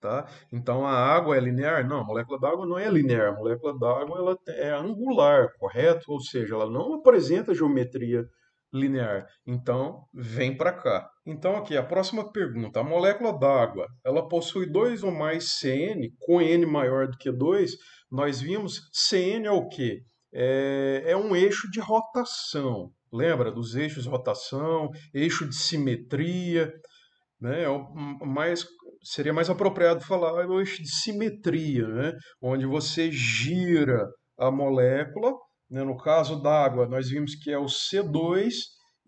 Tá? Então a água é linear? Não, a molécula d'água não é linear. A molécula d'água ela é angular, correto? Ou seja, ela não apresenta geometria linear. Então vem para cá. Então aqui a próxima pergunta: a molécula d'água ela possui dois ou mais CN com n maior do que 2? Nós vimos CN é o que? é, é um eixo de rotação. Lembra dos eixos de rotação, eixo de simetria, né? É mais, seria mais apropriado falar o eixo de simetria, né? onde você gira a molécula. Né? No caso d'água, nós vimos que é o C2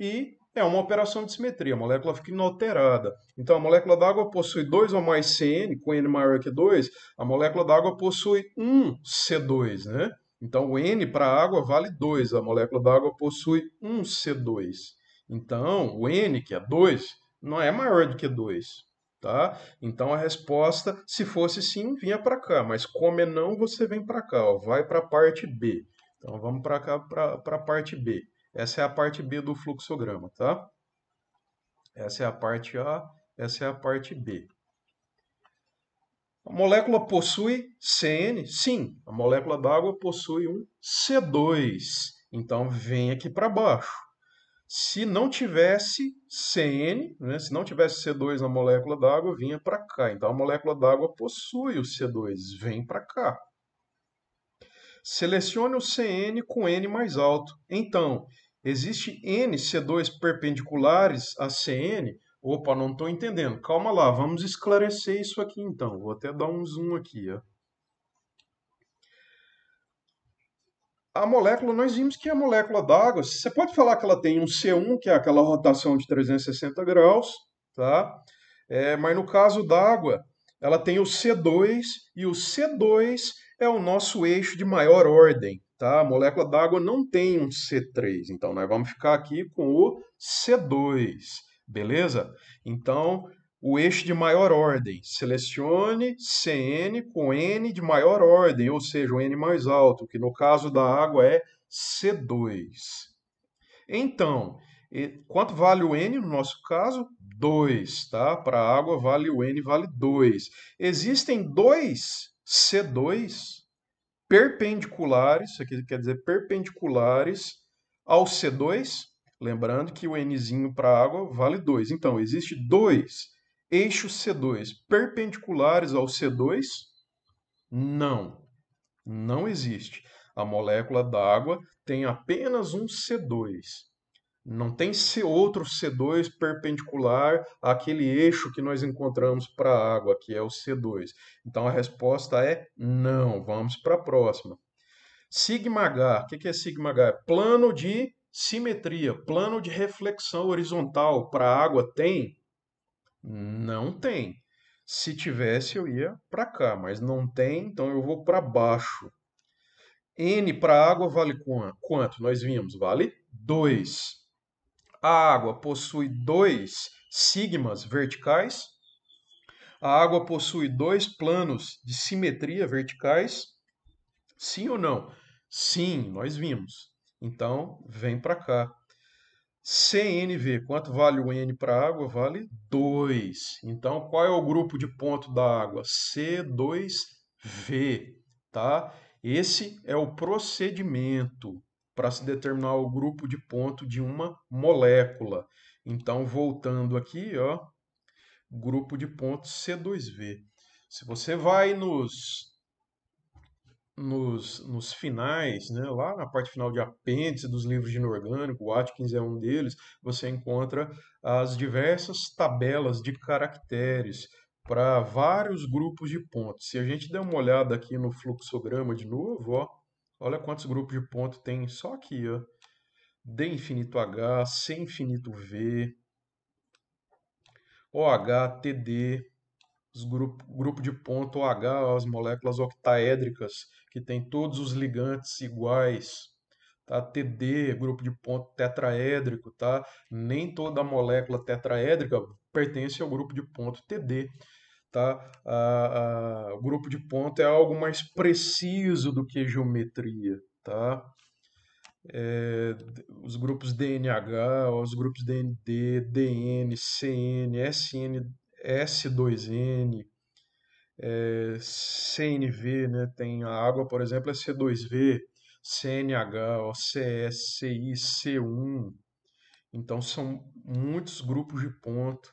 e é uma operação de simetria, a molécula fica inalterada. Então, a molécula d'água possui dois ou mais CN, com N maior que 2, a molécula d'água possui um C2, né? Então, o N para a água vale 2, a molécula da água possui um C2. Então, o N, que é 2, não é maior do que 2. Tá? Então a resposta, se fosse sim, vinha para cá, mas como é não, você vem para cá, ó, vai para a parte B. Então vamos para cá, para a parte B. Essa é a parte B do fluxograma, tá? Essa é a parte A, essa é a parte B. A molécula possui CN? Sim, a molécula d'água possui um C2. Então vem aqui para baixo. Se não tivesse CN, né, se não tivesse C2 na molécula d'água, vinha para cá. Então a molécula d'água possui o C2, vem para cá. Selecione o CN com N mais alto. Então, existe N C2 perpendiculares a CN Opa, não estou entendendo. Calma lá, vamos esclarecer isso aqui então. Vou até dar um zoom aqui. Ó. A molécula, nós vimos que é a molécula d'água, você pode falar que ela tem um C1, que é aquela rotação de 360 graus, tá? É, mas no caso d'água, ela tem o C2, e o C2 é o nosso eixo de maior ordem, tá? A molécula d'água não tem um C3, então nós vamos ficar aqui com o C2 beleza? Então, o eixo de maior ordem, selecione CN com N de maior ordem, ou seja, o N mais alto, que no caso da água é C2. Então, quanto vale o N no nosso caso? 2, tá? Para a água vale o N, vale 2. Existem dois C2 perpendiculares, isso aqui quer dizer perpendiculares ao C2, Lembrando que o nzinho para água vale 2. Então, existe dois eixos C2 perpendiculares ao C2? Não, não existe. A molécula d'água tem apenas um C2. Não tem outro C2 perpendicular àquele eixo que nós encontramos para a água, que é o C2. Então a resposta é não. Vamos para a próxima. Sigma H. O que é sigma H? É plano de Simetria, plano de reflexão horizontal para a água tem? Não tem. Se tivesse, eu ia para cá, mas não tem, então eu vou para baixo. N para água vale quanto? Nós vimos, vale 2. A água possui dois sigmas verticais. A água possui dois planos de simetria verticais. Sim ou não? Sim, nós vimos. Então, vem para cá. CNV, quanto vale o N para água? Vale 2. Então, qual é o grupo de ponto da água? C2V, tá? Esse é o procedimento para se determinar o grupo de ponto de uma molécula. Então, voltando aqui, ó, grupo de ponto C2V. Se você vai nos nos, nos finais, né, lá na parte final de apêndice dos livros de inorgânico, o Atkins é um deles, você encontra as diversas tabelas de caracteres para vários grupos de pontos. Se a gente der uma olhada aqui no fluxograma de novo, ó, olha quantos grupos de ponto tem só aqui, ó. D infinito H, C infinito V, OH, TD, os grupo, grupo de ponto H, as moléculas octaédricas, que tem todos os ligantes iguais. Tá? TD, grupo de ponto tetraédrico, tá? Nem toda molécula tetraédrica pertence ao grupo de ponto TD, tá? a o grupo de ponto é algo mais preciso do que geometria, tá? É, os grupos DNH, os grupos DND, DN, CN, SN, S2N, é, CNV, né? tem a água, por exemplo, é C2V, CNH, OCS, CI, C1. Então são muitos grupos de ponto.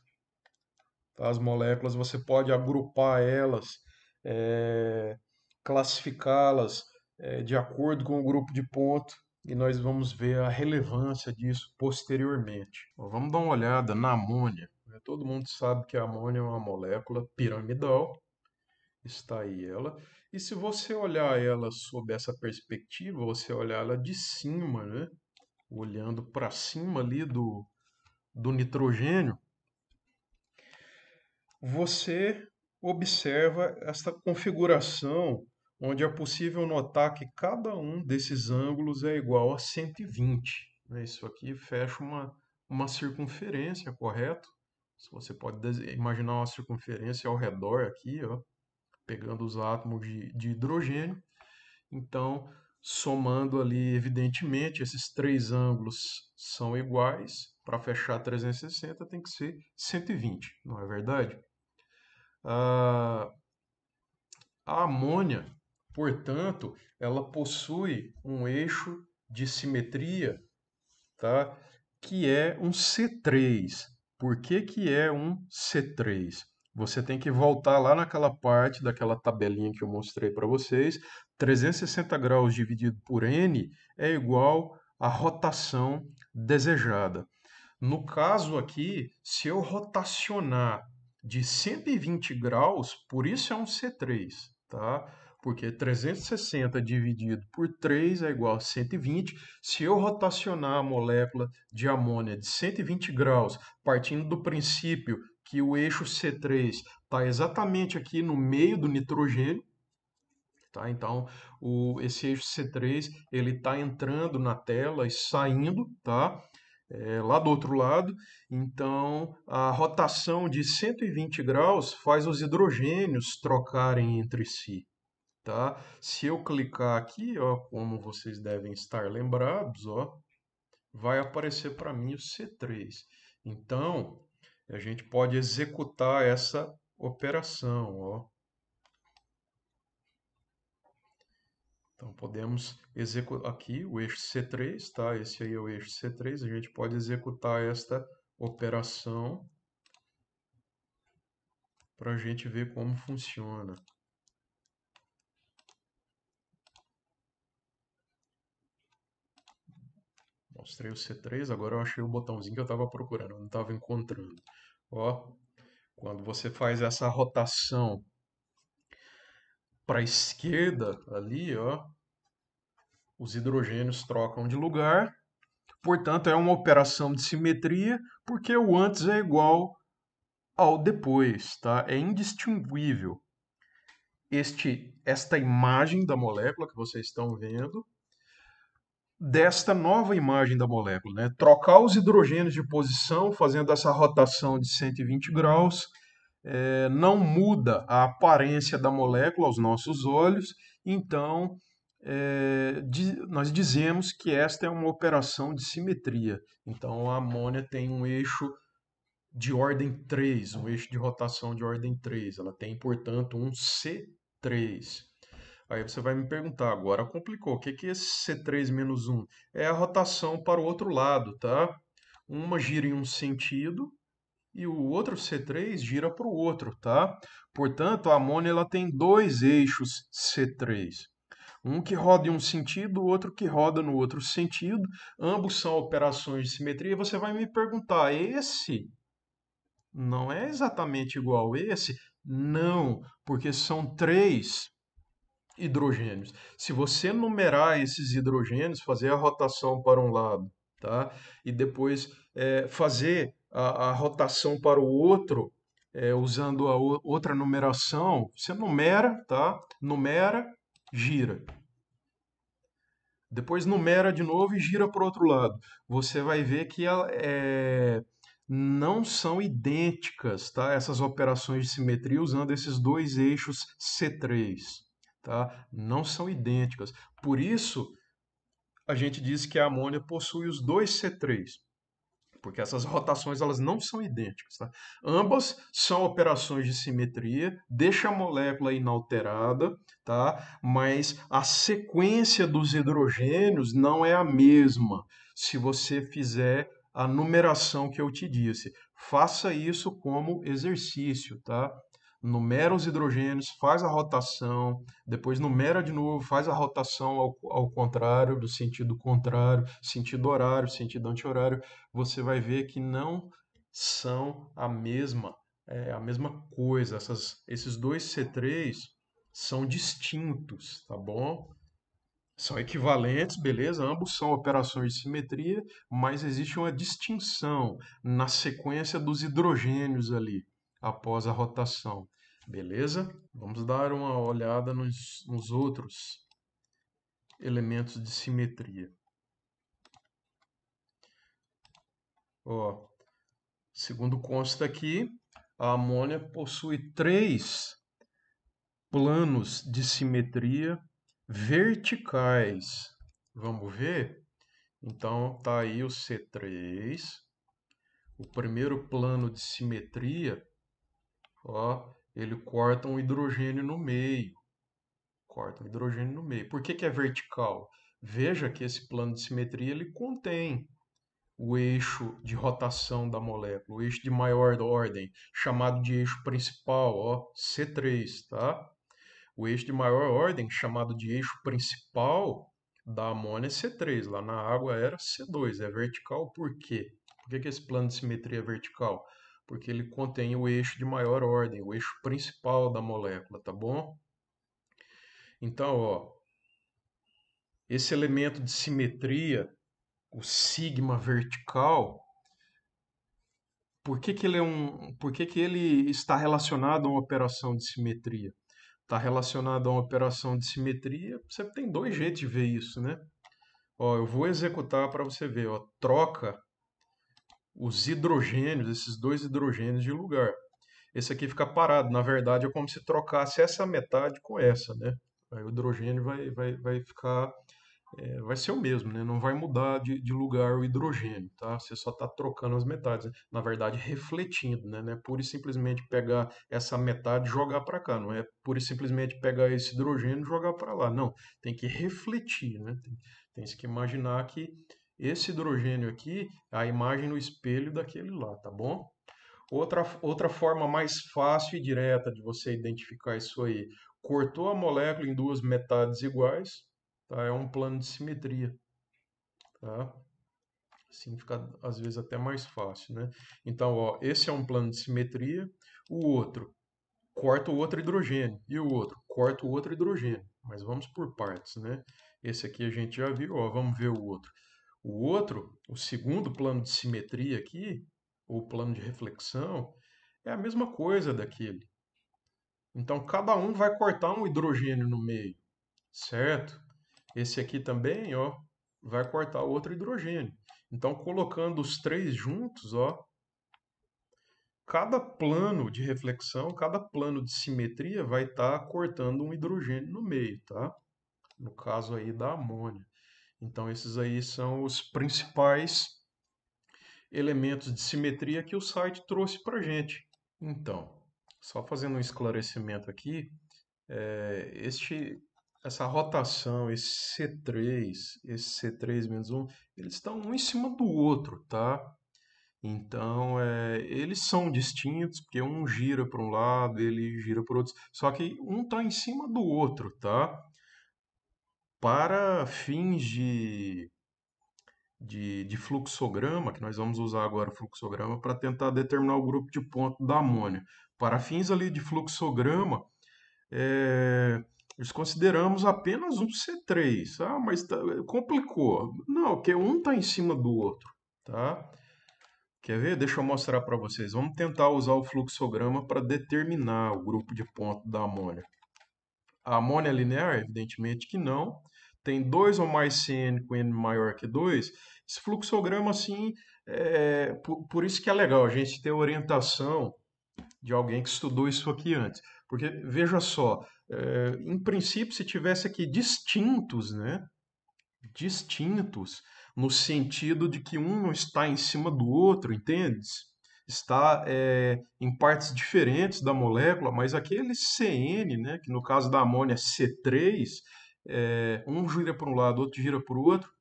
Tá? As moléculas você pode agrupar elas, é, classificá-las é, de acordo com o grupo de ponto e nós vamos ver a relevância disso posteriormente. vamos dar uma olhada na amônia. Né? Todo mundo sabe que a amônia é uma molécula piramidal, está aí ela. E se você olhar ela sob essa perspectiva, você olhar ela de cima, né? olhando para cima ali do, do nitrogênio, você observa esta configuração onde é possível notar que cada um desses ângulos é igual a 120. Né? Isso aqui fecha uma, uma circunferência, correto? Se você pode imaginar uma circunferência ao redor aqui, ó, pegando os átomos de, de hidrogênio. Então, somando ali, evidentemente, esses três ângulos são iguais. Para fechar 360 tem que ser 120, não é verdade? Ah, a amônia, portanto, ela possui um eixo de simetria tá? que é um C3. Por que, que é um C3? Você tem que voltar lá naquela parte daquela tabelinha que eu mostrei para vocês. 360 graus dividido por N é igual à rotação desejada. No caso aqui, se eu rotacionar de 120 graus, por isso é um C3, tá? porque 360 dividido por 3 é igual a 120. Se eu rotacionar a molécula de amônia de 120 graus, partindo do princípio que o eixo C3 está exatamente aqui no meio do nitrogênio, tá? Então, o, esse eixo C3 ele está entrando na tela e saindo, tá? É, lá do outro lado. Então, a rotação de 120 graus faz os hidrogênios trocarem entre si tá? Se eu clicar aqui, ó, como vocês devem estar lembrados, ó, vai aparecer para mim o C3. Então, a gente pode executar essa operação, ó. Então, podemos executar aqui o eixo C3, tá? Esse aí é o eixo C3, a gente pode executar esta operação para a gente ver como funciona. mostrei o C3, agora eu achei o botãozinho que eu estava procurando, eu não estava encontrando. Ó, quando você faz essa rotação para a esquerda ali, ó, os hidrogênios trocam de lugar. Portanto, é uma operação de simetria, porque o antes é igual ao depois, tá? É indistinguível. Este, esta imagem da molécula que vocês estão vendo desta nova imagem da molécula. Né? Trocar os hidrogênios de posição, fazendo essa rotação de 120 graus, é, não muda a aparência da molécula aos nossos olhos, então é, de, nós dizemos que esta é uma operação de simetria. Então a amônia tem um eixo de ordem 3, um eixo de rotação de ordem 3. Ela tem, portanto, um C3. Aí você vai me perguntar agora, complicou, o que, que é esse C3 menos 1? É a rotação para o outro lado, tá? Uma gira em um sentido e o outro C3 gira para o outro, tá? Portanto, a amônia ela tem dois eixos C3. Um que roda em um sentido, o outro que roda no outro sentido. Ambos são operações de simetria. E você vai me perguntar, esse não é exatamente igual a esse? Não, porque são três hidrogênios. Se você numerar esses hidrogênios, fazer a rotação para um lado, tá? E depois é, fazer a, a, rotação para o outro, é, usando a outra numeração, você numera, tá? Numera, gira. Depois numera de novo e gira para o outro lado. Você vai ver que ela, é, não são idênticas, tá? Essas operações de simetria usando esses dois eixos C3 tá? Não são idênticas. Por isso, a gente diz que a amônia possui os dois C3, porque essas rotações elas não são idênticas. Tá? Ambas são operações de simetria, deixa a molécula inalterada, tá? mas a sequência dos hidrogênios não é a mesma se você fizer a numeração que eu te disse. Faça isso como exercício, tá? numera os hidrogênios, faz a rotação, depois numera de novo, faz a rotação ao, ao contrário, do sentido contrário, sentido horário, sentido anti-horário, você vai ver que não são a mesma, é, a mesma coisa. Essas, esses dois C3 são distintos, tá bom? São equivalentes, beleza? Ambos são operações de simetria, mas existe uma distinção na sequência dos hidrogênios ali após a rotação. Beleza? Vamos dar uma olhada nos, nos outros elementos de simetria. Ó, segundo consta aqui, a amônia possui três planos de simetria verticais. Vamos ver? Então, tá aí o C3. O primeiro plano de simetria Ó, ele corta um hidrogênio no meio. Corta um hidrogênio no meio. Por que, que é vertical? Veja que esse plano de simetria ele contém o eixo de rotação da molécula, o eixo de maior ordem, chamado de eixo principal, ó, C3, tá? O eixo de maior ordem, chamado de eixo principal da amônia é C3, lá na água era C2, é vertical por quê? Por que, que esse plano de simetria é vertical? porque ele contém o eixo de maior ordem, o eixo principal da molécula, tá bom? Então, ó, esse elemento de simetria, o sigma vertical, por que, que ele é um, por que, que ele está relacionado a uma operação de simetria? Está relacionado a uma operação de simetria, você tem dois jeitos de ver isso, né? Ó, eu vou executar para você ver, ó, troca os hidrogênios, esses dois hidrogênios de lugar. Esse aqui fica parado, na verdade é como se trocasse essa metade com essa, né? Aí o hidrogênio vai, vai, vai ficar, é, vai ser o mesmo, né? Não vai mudar de, de lugar o hidrogênio, tá? Você só está trocando as metades, né? na verdade refletindo, né? Não é pura e simplesmente pegar essa metade e jogar para cá, não é pura e simplesmente pegar esse hidrogênio e jogar para lá, não. Tem que refletir, né? Tem, tem que imaginar que esse hidrogênio aqui, é a imagem no espelho daquele lá, tá bom? Outra, outra forma mais fácil e direta de você identificar isso aí, cortou a molécula em duas metades iguais, tá? é um plano de simetria. Tá? Assim fica, às vezes, até mais fácil. Né? Então, ó, esse é um plano de simetria, o outro corta o outro hidrogênio, e o outro corta o outro hidrogênio. Mas vamos por partes. Né? Esse aqui a gente já viu, ó, vamos ver o outro. O outro, o segundo plano de simetria aqui, ou plano de reflexão, é a mesma coisa daquele. Então cada um vai cortar um hidrogênio no meio, certo? Esse aqui também, ó, vai cortar outro hidrogênio. Então colocando os três juntos, ó, cada plano de reflexão, cada plano de simetria vai estar tá cortando um hidrogênio no meio, tá? No caso aí da amônia. Então, esses aí são os principais elementos de simetria que o site trouxe para a gente. Então, só fazendo um esclarecimento aqui, é, este, essa rotação, esse C3, esse C3 menos 1, eles estão um em cima do outro, tá? Então, é, eles são distintos, porque um gira para um lado, ele gira para o outro, só que um está em cima do outro, tá? para fins de, de, de fluxograma, que nós vamos usar agora o fluxograma para tentar determinar o grupo de ponto da amônia. Para fins ali de fluxograma, é, nós consideramos apenas um C3. Ah, tá? mas tá, eh, complicou. Não, porque um está em cima do outro. Tá? Quer ver? Deixa eu mostrar para vocês. Vamos tentar usar o fluxograma para determinar o grupo de ponto da amônia. A amônia linear? Evidentemente que não. Tem dois ou mais CN com N maior que 2. Esse fluxograma, assim, é, por, por isso que é legal a gente ter orientação de alguém que estudou isso aqui antes. Porque, veja só, é, em princípio, se tivesse aqui distintos, né? Distintos, no sentido de que um não está em cima do outro, entende? está é, em partes diferentes da molécula, mas aquele CN, né, que no caso da amônia C3, é, eh, um gira para um lado, outro gira para o outro,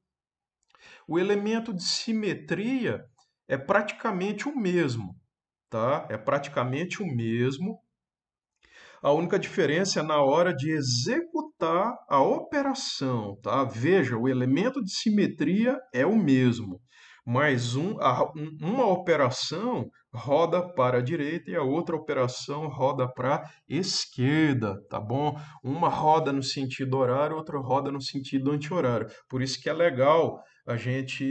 o elemento de simetria é praticamente o mesmo, tá? É praticamente o mesmo. A única diferença é na hora de executar a operação, tá? Veja, o elemento de simetria é o mesmo, mas um, a, um, uma operação roda para a direita e a outra operação roda para a esquerda, tá bom? Uma roda no sentido horário, outra roda no sentido anti-horário. Por isso que é legal a gente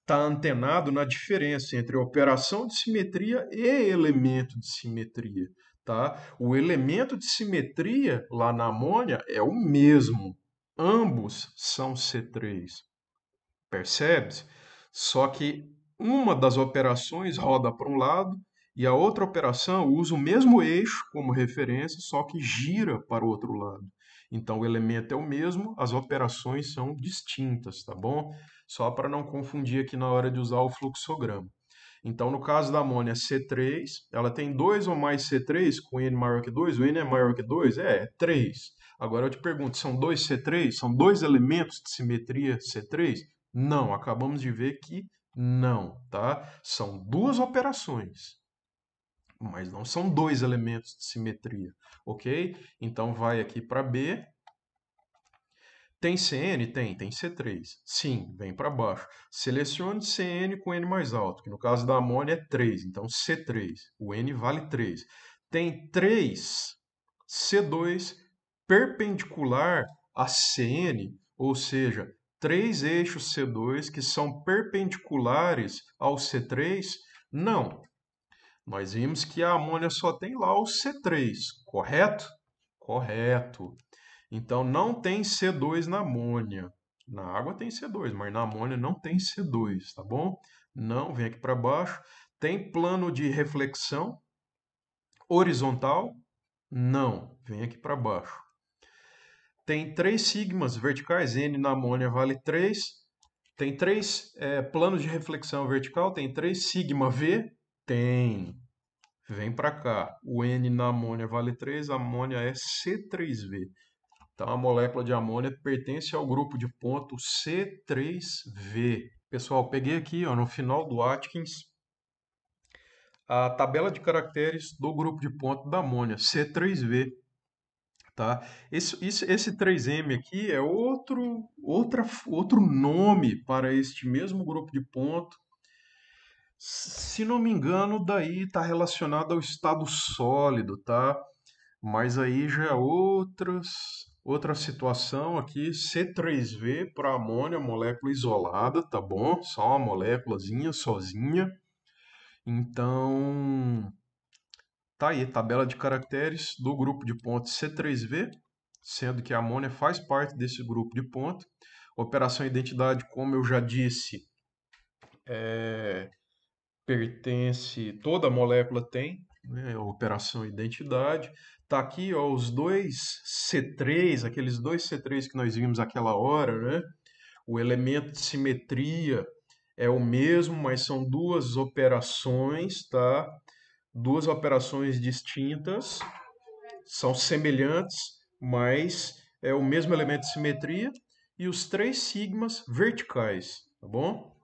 estar tá antenado na diferença entre operação de simetria e elemento de simetria. Tá? O elemento de simetria lá na amônia é o mesmo. Ambos são C3. Percebe-se? Só que uma das operações roda para um lado e a outra operação usa o mesmo eixo como referência, só que gira para o outro lado. Então o elemento é o mesmo, as operações são distintas, tá bom? Só para não confundir aqui na hora de usar o fluxograma. Então, no caso da amônia C3, ela tem dois ou mais C3 com N maior que 2, o N é maior que 2? É, é 3. Agora eu te pergunto, são dois C3? São dois elementos de simetria C3? Não, acabamos de ver que não, tá? São duas operações, mas não são dois elementos de simetria, ok? Então vai aqui para B. Tem CN? Tem, tem C3. Sim, vem para baixo. Selecione CN com N mais alto, que no caso da amônia é 3, então C3. O N vale 3. Tem 3 C2 perpendicular a CN, ou seja, três eixos C2 que são perpendiculares ao C3? Não. Nós vimos que a amônia só tem lá o C3, correto? Correto. Então não tem C2 na amônia. Na água tem C2, mas na amônia não tem C2, tá bom? Não, vem aqui para baixo. Tem plano de reflexão horizontal? Não, vem aqui para baixo tem três sigmas verticais, N na amônia vale 3, tem três é, planos de reflexão vertical, tem três sigma V, tem. Vem para cá. O N na amônia vale 3, a amônia é C3V. Então a molécula de amônia pertence ao grupo de ponto C3V. Pessoal, peguei aqui ó, no final do Atkins a tabela de caracteres do grupo de ponto da amônia, C3V tá? Esse, esse, esse 3M aqui é outro, outra, outro nome para este mesmo grupo de ponto. Se não me engano, daí está relacionado ao estado sólido, tá? Mas aí já é outras, outra situação aqui, C3V para amônia, molécula isolada, tá bom? Só uma moléculazinha, sozinha. Então, Tá aí, tabela de caracteres do grupo de pontos C3V, sendo que a amônia faz parte desse grupo de ponto. Operação identidade, como eu já disse, é, pertence, toda molécula tem, né, operação identidade. Tá aqui ó, os dois C3, aqueles dois C3 que nós vimos aquela hora, né? O elemento de simetria é o mesmo, mas são duas operações, tá? duas operações distintas, são semelhantes, mas é o mesmo elemento de simetria, e os três sigmas verticais, tá bom?